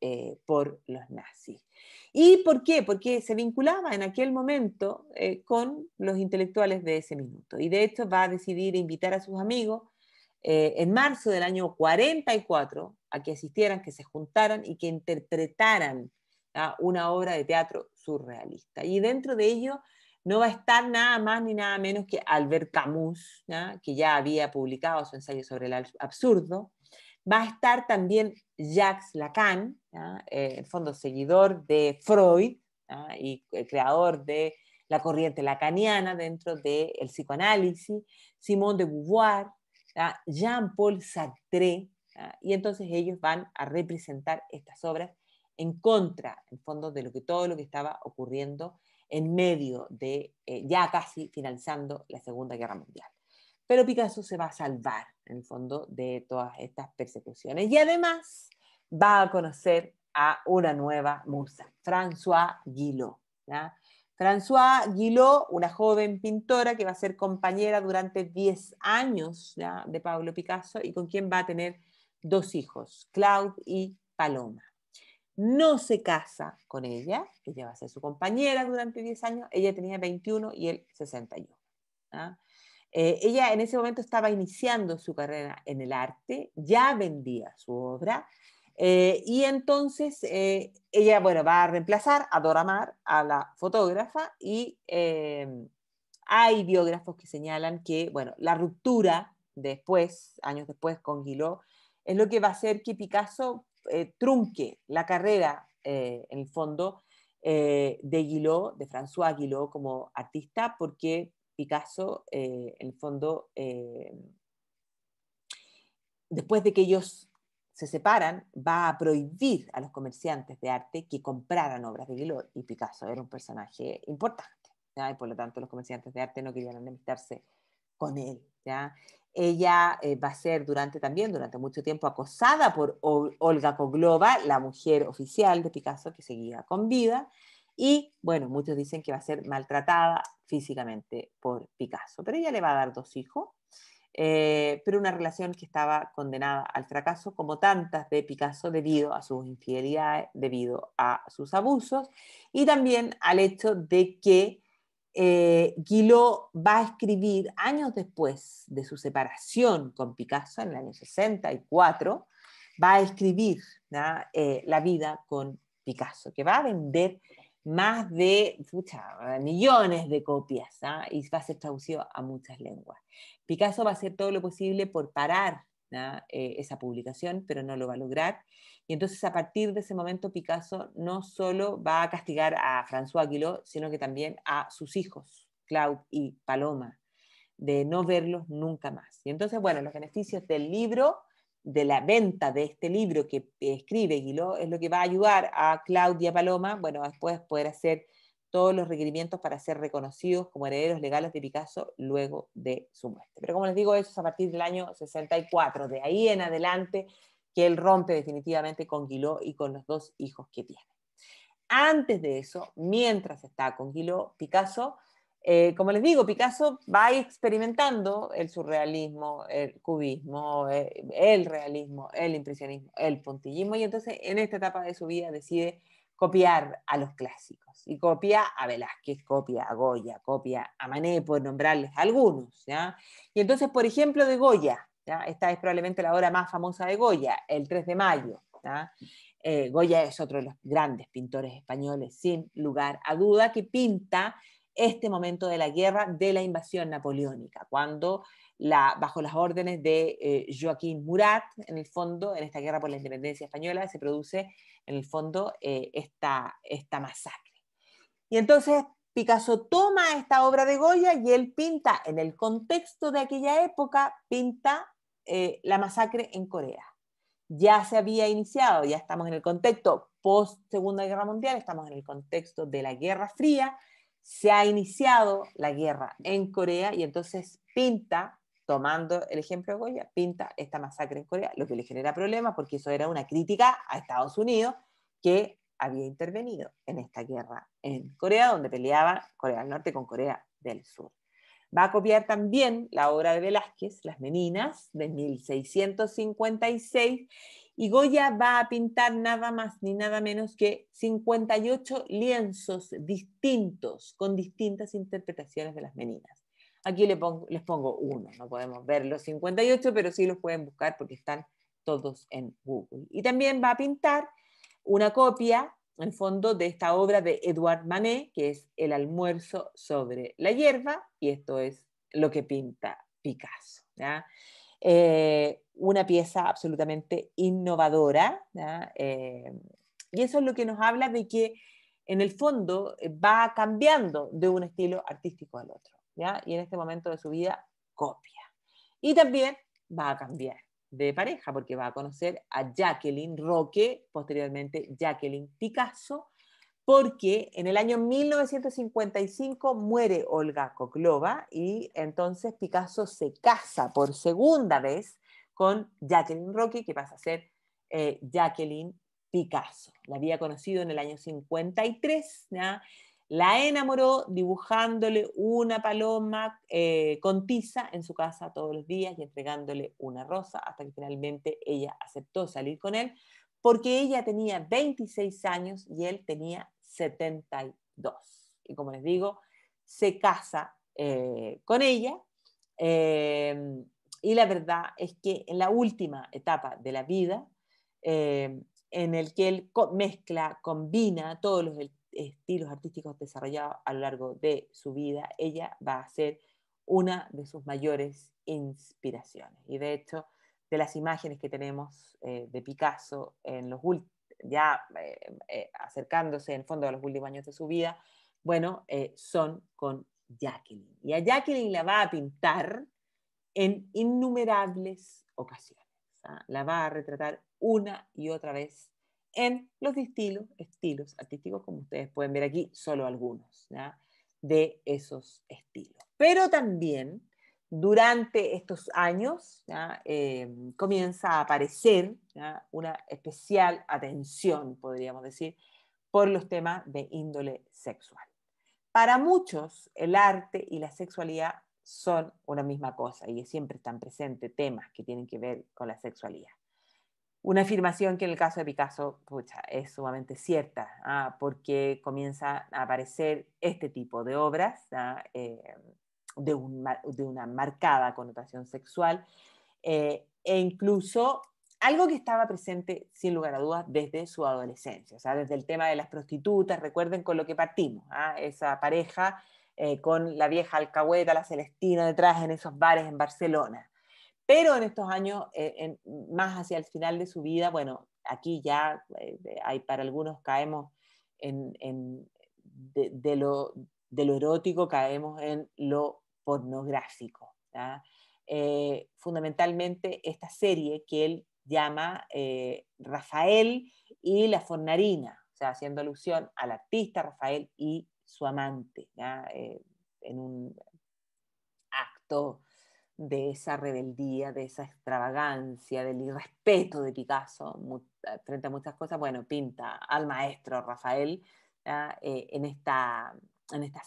eh, por, los nazis. ¿Y por qué? Porque se vinculaba en aquel momento con los intelectuales de ese minuto. Y de hecho va a decidir invitar a sus amigos en marzo del año 44 a que asistieran, que se juntaran y que interpretaran ¿ah? una obra de teatro surrealista. Y dentro de ello no va a estar nada más ni nada menos que Albert Camus, que ya había publicado su ensayo sobre el absurdo. Va a estar también Jacques Lacan, el eh, fondo seguidor de Freud y el eh, creador de la corriente lacaniana dentro del psicoanálisis, Simone de Beauvoir, Jean-Paul Sartre, Ah, y entonces ellos van a representar estas obras en contra, en fondo, de lo que, todo lo que estaba ocurriendo en medio de, eh, ya casi finalizando la Segunda Guerra Mundial. Pero Picasso se va a salvar, en fondo, de todas estas persecuciones. Y además va a conocer a una nueva musa, François Guillot. François Guillot, una joven pintora que va a ser compañera durante 10 años de Pablo Picasso y con quien va a tener dos hijos, Claude y Paloma. No se casa con ella, ella va a ser su compañera durante 10 años, ella tenía 21 y él 61. ¿ah? Eh, ella en ese momento estaba iniciando su carrera en el arte, ya vendía su obra, eh, y entonces eh, ella bueno, va a reemplazar a Dora a la fotógrafa, y hay biógrafos que señalan que bueno, la ruptura después, años después, con Giló, es lo que va a hacer que Picasso eh, trunque la carrera, eh, en el fondo, eh, de Guillot, de François Guillot como artista, porque Picasso, en el fondo, después de que ellos se separan, va a prohibir a los comerciantes de arte que compraran obras de Guillot, y Picasso era un personaje importante, y por lo tanto los comerciantes de arte no querían enemistarse con él. ¿ya? Ella eh, va a ser durante también, durante mucho tiempo, acosada por Olga Koglova, la mujer oficial de Picasso que seguía con vida. Y bueno, muchos dicen que va a ser maltratada físicamente por Picasso, pero ella le va a dar dos hijos, eh, pero una relación que estaba condenada al fracaso, como tantas de Picasso, debido a sus infidelidades, debido a sus abusos y también al hecho de que eh, va a escribir años después de su separación con Picasso, en el año 64, va a escribir eh, La vida con Picasso, que va a vender más de millones de copias y va a ser traducido a muchas lenguas. Picasso va a hacer todo lo posible por parar eh, esa publicación, pero no lo va a lograr. Y entonces a partir de ese momento Picasso no solo va a castigar a François Aguiló, sino que también a sus hijos, Claude y Paloma, de no verlos nunca más. Y entonces, bueno, los beneficios del libro, de la venta de este libro que escribe Aguiló, es lo que va a ayudar a Claude y a Paloma, bueno, después poder hacer todos los requerimientos para ser reconocidos como herederos legales de Picasso luego de su muerte. Pero como les digo, eso es a partir del año 64. De ahí en adelante que él rompe definitivamente con Guiló y con los dos hijos que tiene. Antes de eso, mientras está con Guiló, Picasso, eh, como les digo, Picasso va experimentando el surrealismo, el cubismo, eh, el, realismo, el impresionismo, el puntillismo, y entonces en esta etapa de su vida decide copiar a los clásicos. Y copia a Velázquez, copia a Goya, copia a Mané, por nombrarles algunos. Y entonces, por ejemplo, de Goya, esta es probablemente la obra más famosa de Goya, el 3 de mayo. Eh, Goya es otro de los grandes pintores españoles, sin lugar a duda, que pinta este momento de la guerra, de la invasión napoleónica, cuando bajo las órdenes de eh, Joaquín Murat, en el fondo, en esta guerra por la independencia española, se produce, en el fondo, eh, esta, esta masacre. Y entonces Picasso toma esta obra de Goya y él pinta, en el contexto de aquella época, pinta eh, la masacre en Corea. Ya se había iniciado, ya estamos en el contexto post Segunda Guerra Mundial, estamos en el contexto de la Guerra Fría, se ha iniciado la guerra en Corea y entonces pinta, tomando el ejemplo de Goya, pinta esta masacre en Corea, lo que le genera problemas porque eso era una crítica a Estados Unidos que había intervenido en esta guerra en Corea, donde peleaba Corea del Norte con Corea del Sur. Va a copiar también la obra de Velázquez, Las Meninas, de 1656, y Goya va a pintar nada más ni nada menos que 58 lienzos distintos, con distintas interpretaciones de Las Meninas. Aquí les pongo, les pongo uno, no podemos ver los 58, pero sí los pueden buscar porque están todos en Google. Y también va a pintar una copia el fondo de esta obra de Edouard Manet, que es El almuerzo sobre la hierba, y esto es lo que pinta Picasso. Eh, una pieza absolutamente innovadora, eh, y eso es lo que nos habla de que en el fondo va cambiando de un estilo artístico al otro, ¿ya? y en este momento de su vida copia. Y también va a cambiar de pareja, porque va a conocer a Jacqueline Roque, posteriormente Jacqueline Picasso, porque en el año 1955 muere Olga Koklova y entonces Picasso se casa por segunda vez con Jacqueline Roque, que pasa a ser eh, Jacqueline Picasso. La había conocido en el año 53, ¿ya? La enamoró dibujándole una paloma eh, con tiza en su casa todos los días y entregándole una rosa hasta que finalmente ella aceptó salir con él porque ella tenía 26 años y él tenía 72. Y como les digo, se casa eh, con ella. Em, y la verdad es que en la última etapa de la vida, em, en el que él mezcla, combina todos los estilos artísticos desarrollados a lo largo de su vida, ella va a ser una de sus mayores inspiraciones. Y de hecho, de las imágenes que tenemos eh, de Picasso en los ya eh, eh, acercándose en el fondo a los últimos años de su vida, bueno, son con Jacqueline. Y a Jacqueline la va a pintar en innumerables ocasiones. ¿ah? La va a retratar una y otra vez en los distintos estilos artísticos, como ustedes pueden ver aquí, solo algunos de esos estilos. Pero también durante estos años eh, comienza a aparecer una especial atención, podríamos decir, por los temas de índole sexual. Para muchos, el arte y la sexualidad son una misma cosa y siempre están presentes temas que tienen que ver con la sexualidad. Una afirmación que en el caso de Picasso es sumamente cierta, ¿ah? porque comienza a aparecer este tipo de obras ¿ah? eh, de, una marcada connotación sexual eh, e incluso algo que estaba presente sin lugar a dudas desde su adolescencia, o sea, desde el tema de las prostitutas, recuerden con lo que partimos, ¿ah? esa pareja eh, con la vieja alcahueta, la Celestina detrás en esos bares en Barcelona. Pero en estos años, eh, más hacia el final de su vida, bueno, aquí ya eh, hay para algunos caemos en, de, lo, erótico, caemos en lo pornográfico. Eh, fundamentalmente esta serie que él llama Rafael y la Fornarina, o sea, haciendo alusión al artista Rafael y su amante, en un acto de esa rebeldía, de esa extravagancia, del irrespeto de Picasso eh, frente a muchas cosas, bueno, pinta al maestro Rafael eh, en, esta,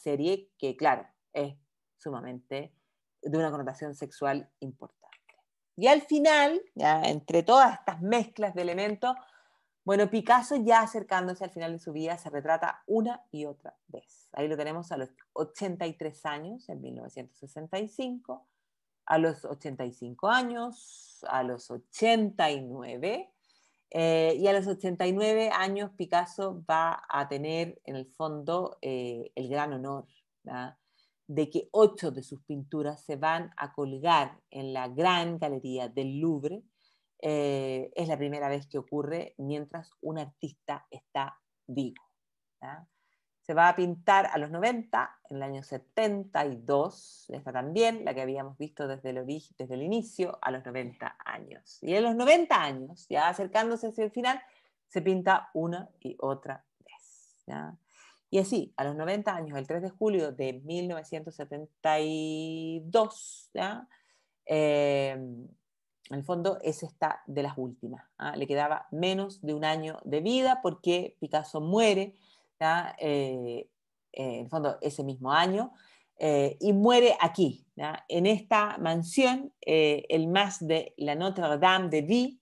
serie que, claro, es sumamente de una connotación sexual importante. Y al final, entre todas estas mezclas de elementos, bueno, Picasso ya acercándose al final de su vida se retrata una y otra vez. Ahí lo tenemos a los 83 años, en 1965 a los 85 años, a los 89. Eh, y a los 89 años Picasso va a tener en el fondo eh, el gran honor de que ocho de sus pinturas se van a colgar en la gran galería del Louvre. Eh, es la primera vez que ocurre mientras un artista está vivo se va a pintar a los 90, en el año 72, esta también, la que habíamos visto desde el, desde el inicio, a los 90 años. Y en los 90 años, ya acercándose hacia el final, se pinta una y otra vez. ¿ya? Y así, a los 90 años, el 3 de julio de 1972, ¿ya? Em, en el fondo es esta de las últimas. ¿ah? Le quedaba menos de un año de vida porque Picasso muere eh, eh, en el fondo ese mismo año, eh, y muere aquí, en esta mansión, el más de la Notre Dame de Vie,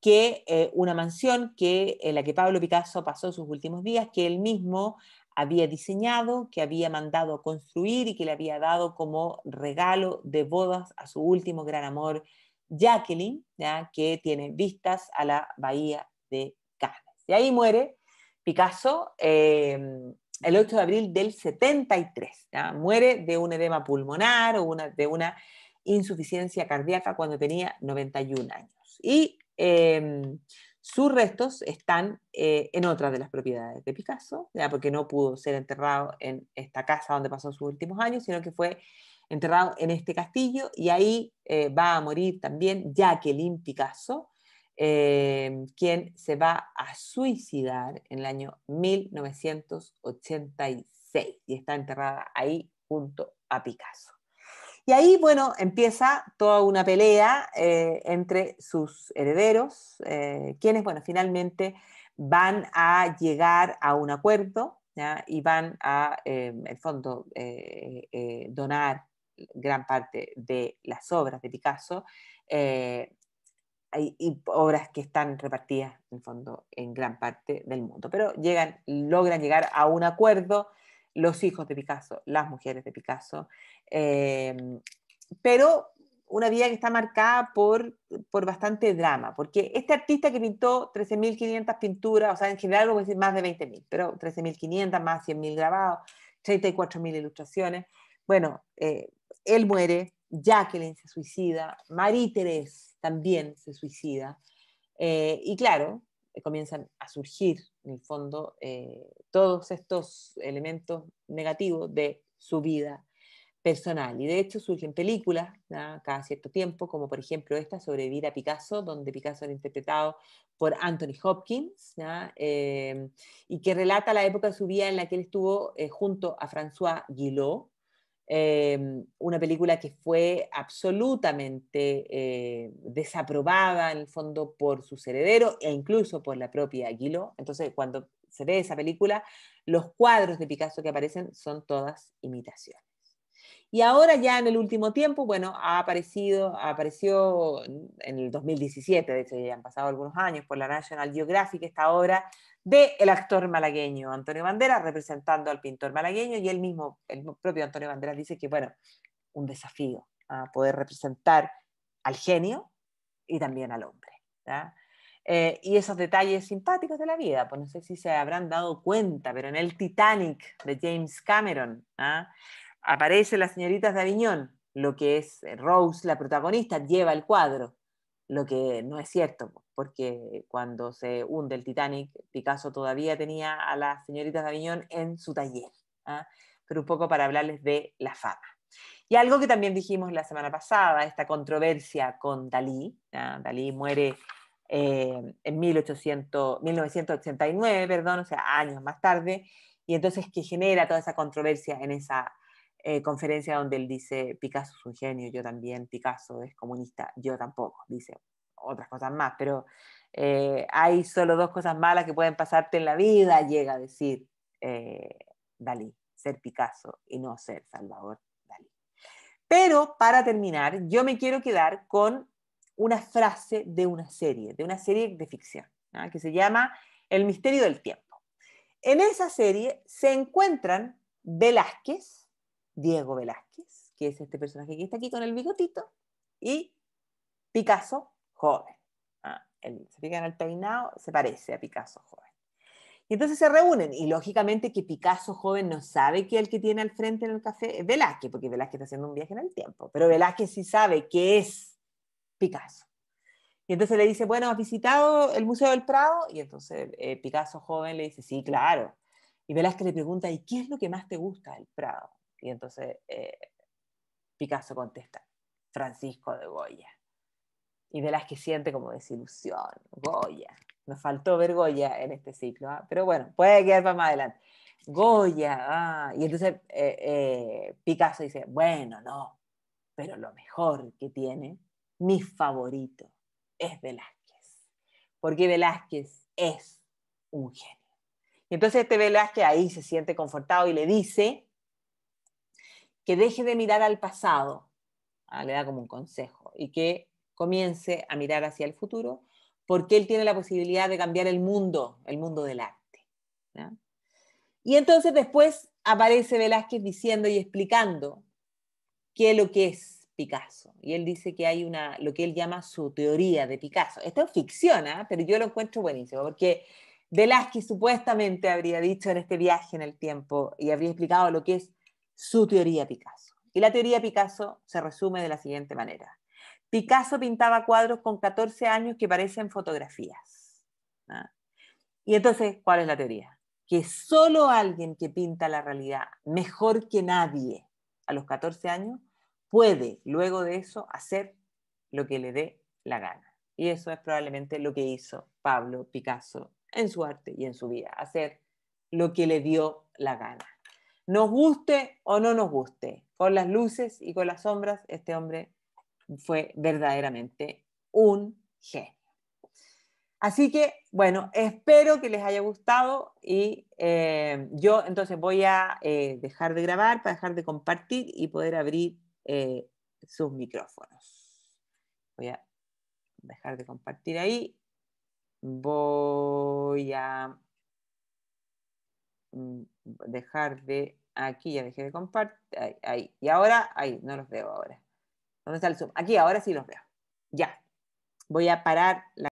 que una mansión que, en la que Pablo Picasso pasó sus últimos días, que él mismo había diseñado, que había mandado construir y que le había dado como regalo de bodas a su último gran amor, Jacqueline, que tiene vistas a la bahía de Cannes. Y ahí muere Picasso, eh, el 8 de abril del 73. Muere de un edema pulmonar o de una insuficiencia cardíaca cuando tenía 91 años. Y eh, sus restos están eh, en otra de las propiedades de Picasso, porque no pudo ser enterrado en esta casa donde pasó sus últimos años, sino que fue enterrado en este castillo y ahí va a morir también Jacqueline Picasso, Em, quien se va a suicidar en el año 1986 y está enterrada ahí junto a Picasso. Y ahí, bueno, empieza toda una pelea eh, entre sus herederos, eh, quienes, bueno, finalmente van a llegar a un acuerdo y van a, em, en el fondo, eh, donar gran parte de las obras de Picasso hay, obras que están repartidas en fondo en gran parte del mundo. Pero llegan, logran llegar a un acuerdo los hijos de Picasso, las mujeres de Picasso, em, pero una vida que está marcada por, bastante drama, porque este artista que pintó 13.500 pinturas, o sea, en general voy a decir más de 20.000, pero 13.500 más 100.000 grabados, 34.000 ilustraciones, bueno, eh, él muere, Jacqueline se suicida, Marie thérèse también se suicida. Eh, y claro, eh, comienzan a surgir, en el fondo, eh, todos estos elementos negativos de su vida personal. Y de hecho surgen películas cada cierto tiempo, como por ejemplo esta sobre Vida Picasso, donde Picasso era interpretado por Anthony Hopkins, y que relata la época de su vida en la que él estuvo junto a François Guillot, Em, una película que fue absolutamente eh, desaprobada en el fondo por su heredero, e incluso por la propia Aguilo. Entonces, cuando se ve esa película, los cuadros de Picasso que aparecen son todas imitaciones. Y ahora ya en el último tiempo, bueno, ha aparecido, apareció en el 2017, de hecho ya han pasado algunos años, por la National Geographic, esta obra del el actor malagueño Antonio Banderas, representando al pintor malagueño, y él mismo, el propio Antonio Banderas dice que, bueno, un desafío a poder representar al genio y también al hombre. Eh, y esos detalles simpáticos de la vida, pues no sé si se habrán dado cuenta, pero en el Titanic de James Cameron, ¿ah? aparece Las señoritas de Aviñón, lo que es eh, Rose, la protagonista, lleva el cuadro, lo que no es cierto, porque cuando se hunde el Titanic, Picasso todavía tenía a las señoritas de Aviñón en su taller, ¿ah? pero un poco para hablarles de la fama. Y algo que también dijimos la semana pasada, esta controversia con Dalí, ¿ah? Dalí muere eh, en 1989, perdón, o sea, años más tarde, y entonces que genera toda esa controversia en esa eh, conferencia donde él dice, Picasso es un genio, yo también, Picasso es comunista, yo tampoco, dice otras cosas más, pero eh, hay solo dos cosas malas que pueden pasarte en la vida, llega a decir eh, Dalí, ser Picasso y no ser Salvador Dalí. Pero para terminar, yo me quiero quedar con una frase de una serie, de una serie de ficción, ¿ah? que se llama El misterio del tiempo. En esa serie se encuentran Velázquez, Diego Velázquez, que es este personaje que está aquí con el bigotito, y Picasso joven. Ah, se fijan el peinado, se parece a Picasso joven. Y entonces se reúnen, y lógicamente que Picasso joven no sabe que el que tiene al frente en el café es Velázquez, porque Velázquez está haciendo un viaje en el tiempo, pero Velázquez sí sabe que es Picasso. Y entonces le dice, bueno, ¿has visitado el Museo del Prado? Y entonces eh, Picasso joven le dice, sí, claro. Y Velázquez le pregunta, ¿y qué es lo que más te gusta del Prado? Y entonces eh, Picasso contesta, Francisco de Goya. Y Velázquez siente como desilusión, Goya. Nos faltó ver Goya en este ciclo, ¿ah? pero bueno, puede quedar para más adelante. Goya, ah, y entonces eh, eh, Picasso dice, bueno, no, pero lo mejor que tiene, mi favorito, es Velázquez, porque Velázquez es un genio. Y entonces este Velázquez ahí se siente confortado y le dice que deje de mirar al pasado, ah, le da como un consejo, y que comience a mirar hacia el futuro, porque él tiene la posibilidad de cambiar el mundo, el mundo del arte. Y entonces después aparece Velázquez diciendo y explicando qué es lo que es Picasso. Y él dice que hay una, lo que él llama su teoría de Picasso. Esto es ficción, ¿ah? pero yo lo encuentro buenísimo, porque Velázquez supuestamente habría dicho en este viaje en el tiempo y habría explicado lo que es su teoría Picasso. Y la teoría Picasso se resume de la siguiente manera. Picasso pintaba cuadros con 14 años que parecen fotografías. ¿ah? Y entonces, ¿cuál es la teoría? Que solo alguien que pinta la realidad mejor que nadie a los 14 años puede luego de eso hacer lo que le dé la gana. Y eso es probablemente lo que hizo Pablo Picasso en su arte y en su vida, hacer lo que le dio la gana. Nos guste o no nos guste, con las luces y con las sombras, este hombre fue verdaderamente un genio. Así que, bueno, espero que les haya gustado y eh, yo entonces voy a eh, dejar de grabar para dejar de compartir y poder abrir eh, sus micrófonos. Voy a dejar de compartir ahí. Voy a Mm, dejar de aquí, ya dejé de compartir, ahí, y ahora, ahí, no los veo ahora. ¿Dónde está el zoom? Aquí, ahora sí los veo. Ya. Voy a parar la